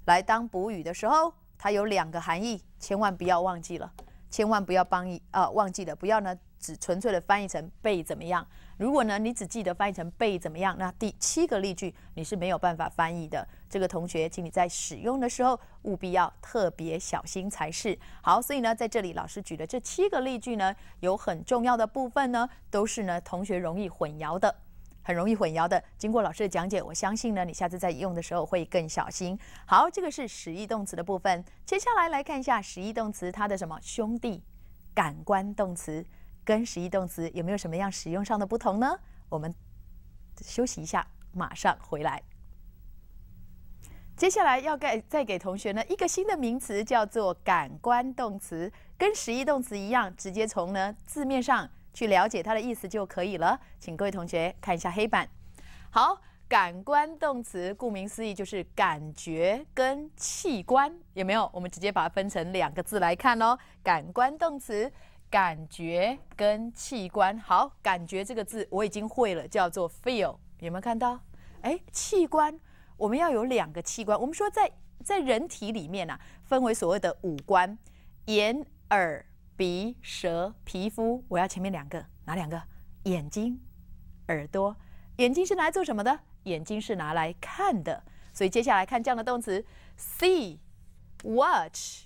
来当补语的时候，它有两个含义，千万不要忘记了，千万不要帮一呃忘记了，不要呢只纯粹的翻译成“被怎么样”。如果呢，你只记得翻译成被怎么样，那第七个例句你是没有办法翻译的。这个同学，请你在使用的时候务必要特别小心才是。好，所以呢，在这里老师举的这七个例句呢，有很重要的部分呢，都是呢同学容易混淆的，很容易混淆的。经过老师的讲解，我相信呢，你下次在用的时候会更小心。好，这个是实义动词的部分，接下来来看一下实义动词它的什么兄弟，感官动词。跟实义动词有没有什么样使用上的不同呢？我们休息一下，马上回来。接下来要给再给同学呢一个新的名词，叫做感官动词。跟实义动词一样，直接从呢字面上去了解它的意思就可以了。请各位同学看一下黑板。好，感官动词顾名思义就是感觉跟器官有没有？我们直接把它分成两个字来看哦，感官动词。感觉跟器官好，感觉这个字我已经会了，叫做 feel，有没有看到？哎，器官我们要有两个器官，我们说在在人体里面呐，分为所谓的五官：眼、耳、鼻、舌、皮肤。我要前面两个，哪两个？眼睛、耳朵。眼睛是拿来做什么的？眼睛是拿来看的。所以接下来看这样的动词：see、watch、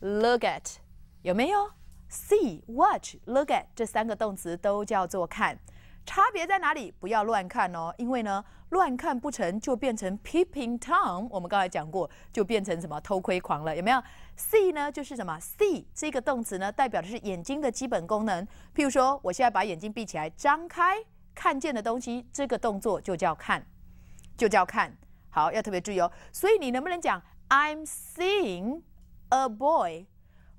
look at，有没有？See, watch, look at 这三个动词都叫做看，差别在哪里？不要乱看哦，因为呢，乱看不成就变成 peeping tom。我们刚才讲过，就变成什么偷窥狂了，有没有？See 呢，就是什么？See 这个动词呢，代表的是眼睛的基本功能。譬如说，我现在把眼睛闭起来，张开看见的东西，这个动作就叫看，就叫看。好，要特别注意哦。所以你能不能讲 I'm seeing a boy？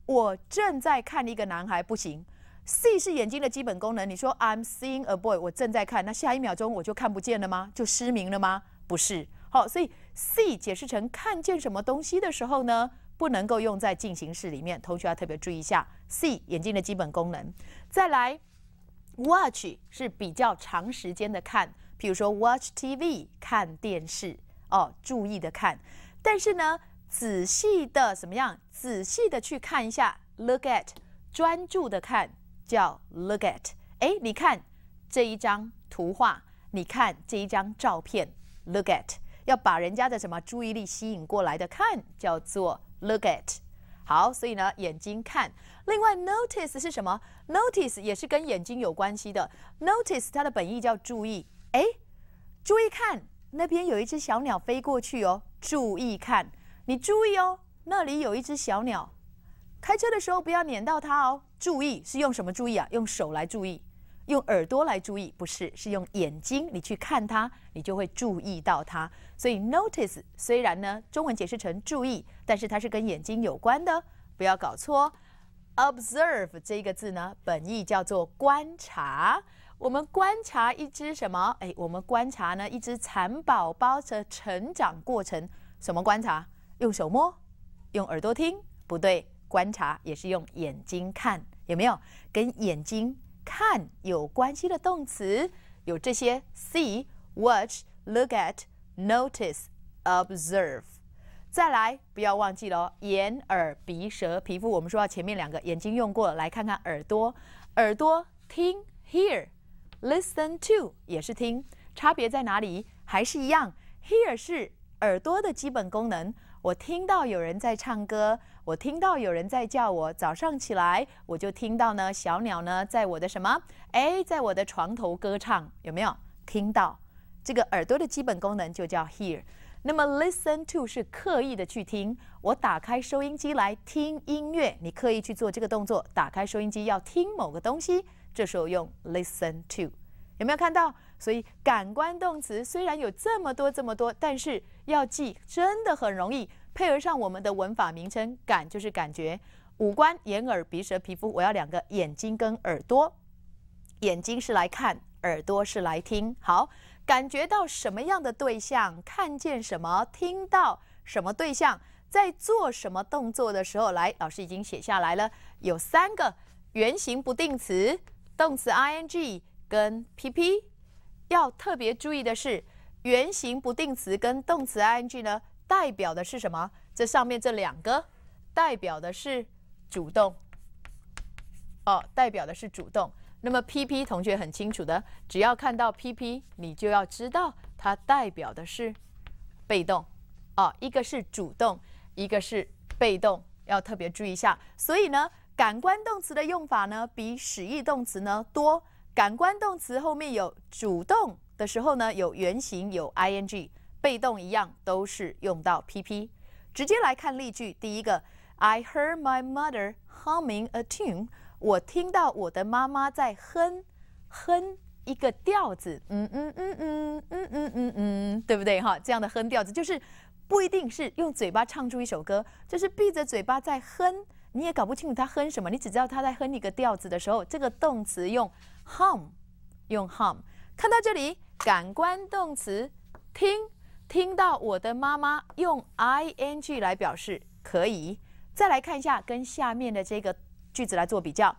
我正在看一个男孩，不行。see 是眼睛的基本功能。你说 I'm seeing a boy，我正在看，那下一秒钟我就看不见了吗？就失明了吗？不是。好，所以 see 解释成看见什么东西的时候呢，不能够用在进行式里面。同学要特别注意一下，see 眼睛的基本功能。再来，watch 是比较长时间的看，譬如说 watch TV 看电视，哦，注意的看。但是呢。仔细的怎么样？仔细的去看一下，look at，专注的看叫 look at。哎，你看这一张图画，你看这一张照片，look at，要把人家的什么注意力吸引过来的看叫做 look at。好，所以呢，眼睛看。另外，notice 是什么？notice 也是跟眼睛有关系的。notice 它的本意叫注意。哎，注意看那边有一只小鸟飞过去哦，注意看。你注意哦，那里有一只小鸟。开车的时候不要碾到它哦。注意是用什么注意啊？用手来注意，用耳朵来注意，不是，是用眼睛。你去看它，你就会注意到它。所以，notice 虽然呢中文解释成注意，但是它是跟眼睛有关的，不要搞错。observe 这个字呢，本意叫做观察。我们观察一只什么？哎，我们观察呢一只蚕宝宝的成长过程。什么观察？用手摸，用耳朵听，不对，观察也是用眼睛看，有没有跟眼睛看有关系的动词？有这些：see、watch、look at、notice、observe。再来，不要忘记了，哦，眼、耳、鼻、舌、皮肤。我们说到前面两个，眼睛用过了，来看看耳朵。耳朵听，hear、listen to 也是听，差别在哪里？还是一样，hear 是耳朵的基本功能。我听到有人在唱歌，我听到有人在叫我。早上起来，我就听到呢，小鸟呢，在我的什么？哎，在我的床头歌唱，有没有听到？这个耳朵的基本功能就叫 hear。那么 listen to 是刻意的去听。我打开收音机来听音乐，你刻意去做这个动作，打开收音机要听某个东西，这时候用 listen to。有没有看到？所以感官动词虽然有这么多这么多，但是要记真的很容易。配合上我们的文法名称“感”就是感觉，五官眼、耳、鼻、舌、皮肤。我要两个眼睛跟耳朵，眼睛是来看，耳朵是来听。好，感觉到什么样的对象，看见什么，听到什么对象，在做什么动作的时候来。老师已经写下来了，有三个原形不定词、动词 ing 跟 pp。要特别注意的是，原型不定词跟动词 ing 呢，代表的是什么？这上面这两个代表的是主动哦，代表的是主动。那么 PP 同学很清楚的，只要看到 PP，你就要知道它代表的是被动哦，一个是主动，一个是被动，要特别注意一下。所以呢，感官动词的用法呢，比使役动词呢多。感官动词后面有主动的时候呢，有原型，有 I N G，被动一样都是用到 P P。直接来看例句，第一个，I heard my mother humming a tune。我听到我的妈妈在哼哼一个调子，嗯嗯嗯嗯嗯嗯嗯嗯，对不对哈？这样的哼调子就是不一定是用嘴巴唱出一首歌，就是闭着嘴巴在哼，你也搞不清楚他哼什么，你只知道他在哼一个调子的时候，这个动词用。Hum，用 Hum，看到这里，感官动词听，听到我的妈妈用 ing 来表示，可以再来看一下，跟下面的这个句子来做比较。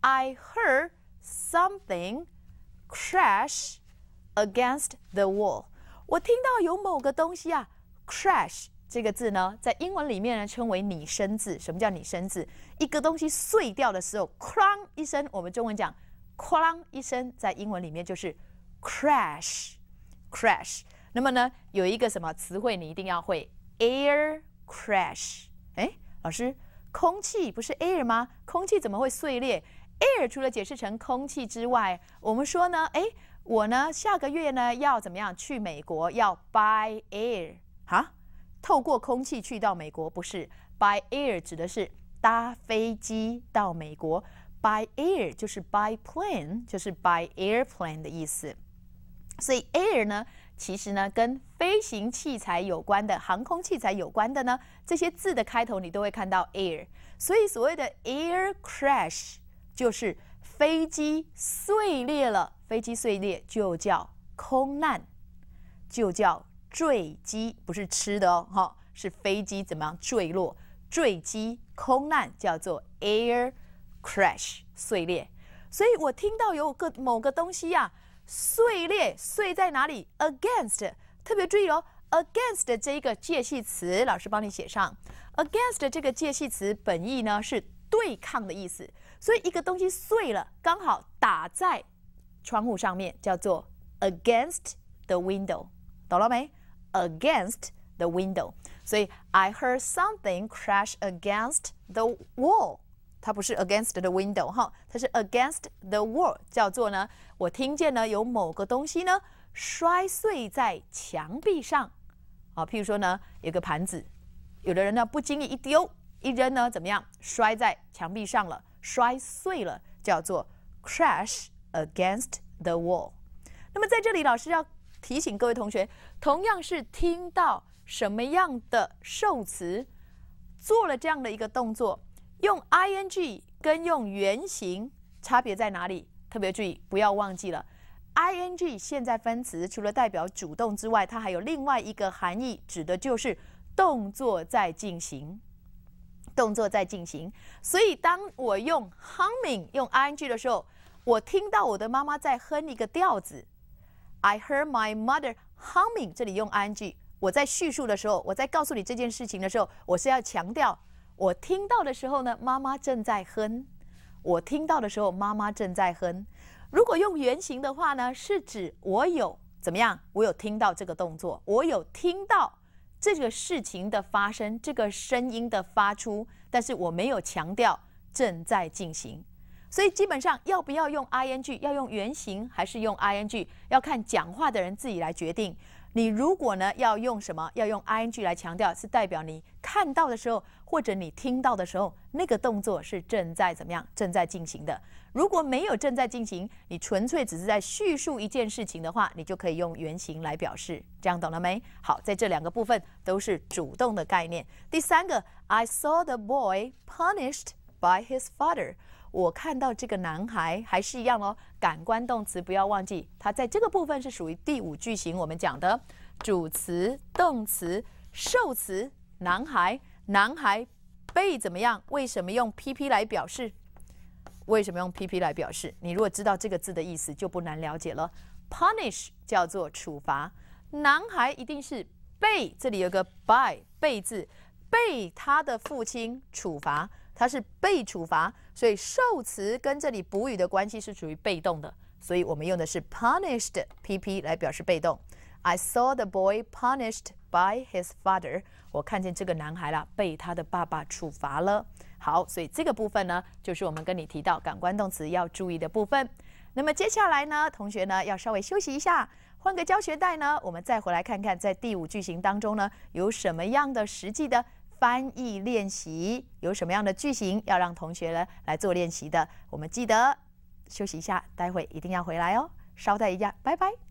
I heard something crash against the wall。我听到有某个东西啊，crash 这个字呢，在英文里面呢称为拟声字。什么叫拟声字？一个东西碎掉的时候，哐一声，我们中文讲。哐啷一声，在英文里面就是 crash，crash。那么呢，有一个什么词汇你一定要会？air crash。哎，老师，空气不是 air 吗？空气怎么会碎裂？air 除了解释成空气之外，我们说呢，哎，我呢下个月呢要怎么样去美国？要 by air 哈？透过空气去到美国不是？by air 指的是搭飞机到美国。By air 就是 by plane，就是 by airplane 的意思。所以 air 呢，其实呢跟飞行器材有关的、航空器材有关的呢，这些字的开头你都会看到 air。所以所谓的 air crash 就是飞机碎裂了，飞机碎裂就叫空难，就叫坠机，不是吃的哦，哈，是飞机怎么样坠落，坠机、空难叫做 air。crash 碎裂。所以我听到有个某个东西呀、啊、碎裂，碎在哪里？Against，特别注意哦，against 这一个介系词，老师帮你写上。against 这个介系词本意呢是对抗的意思，所以一个东西碎了，刚好打在窗户上面，叫做 against the window，懂了没？against the window，所以 I heard something crash against the wall。它不是 against the window 哈，它是 against the wall，叫做呢，我听见呢有某个东西呢摔碎在墙壁上，啊，譬如说呢有个盘子，有的人呢不经意一丢一扔呢怎么样，摔在墙壁上了，摔碎了，叫做 crash against the wall。那么在这里，老师要提醒各位同学，同样是听到什么样的受词，做了这样的一个动作。用 ing 跟用原形差别在哪里？特别注意，不要忘记了。ing 现在分词除了代表主动之外，它还有另外一个含义，指的就是动作在进行，动作在进行。所以，当我用 humming 用 ing 的时候，我听到我的妈妈在哼一个调子。I heard my mother humming。这里用 ing。我在叙述的时候，我在告诉你这件事情的时候，我是要强调。我听到的时候呢，妈妈正在哼。我听到的时候，妈妈正在哼。如果用原型的话呢，是指我有怎么样？我有听到这个动作，我有听到这个事情的发生，这个声音的发出，但是我没有强调正在进行。所以基本上，要不要用 ing，要用原型还是用 ing，要看讲话的人自己来决定。你如果呢要用什么？要用 ing 来强调，是代表你看到的时候，或者你听到的时候，那个动作是正在怎么样，正在进行的。如果没有正在进行，你纯粹只是在叙述一件事情的话，你就可以用原形来表示。这样懂了没？好，在这两个部分都是主动的概念。第三个，I saw the boy punished by his father。我看到这个男孩还是一样哦。感官动词不要忘记，它在这个部分是属于第五句型。我们讲的主词、动词、受词，男孩，男孩被怎么样？为什么用 P P 来表示？为什么用 P P 来表示？你如果知道这个字的意思，就不难了解了。Punish 叫做处罚，男孩一定是被，这里有个 by 被字，被他的父亲处罚，他是被处罚。所以受词跟这里补语的关系是属于被动的，所以我们用的是 punished P P 来表示被动。I saw the boy punished by his father。我看见这个男孩了，被他的爸爸处罚了。好，所以这个部分呢，就是我们跟你提到感官动词要注意的部分。那么接下来呢，同学呢要稍微休息一下，换个教学带呢，我们再回来看看在第五句型当中呢有什么样的实际的。翻译练习有什么样的句型要让同学呢来做练习的？我们记得休息一下，待会一定要回来哦。稍待一下，拜拜。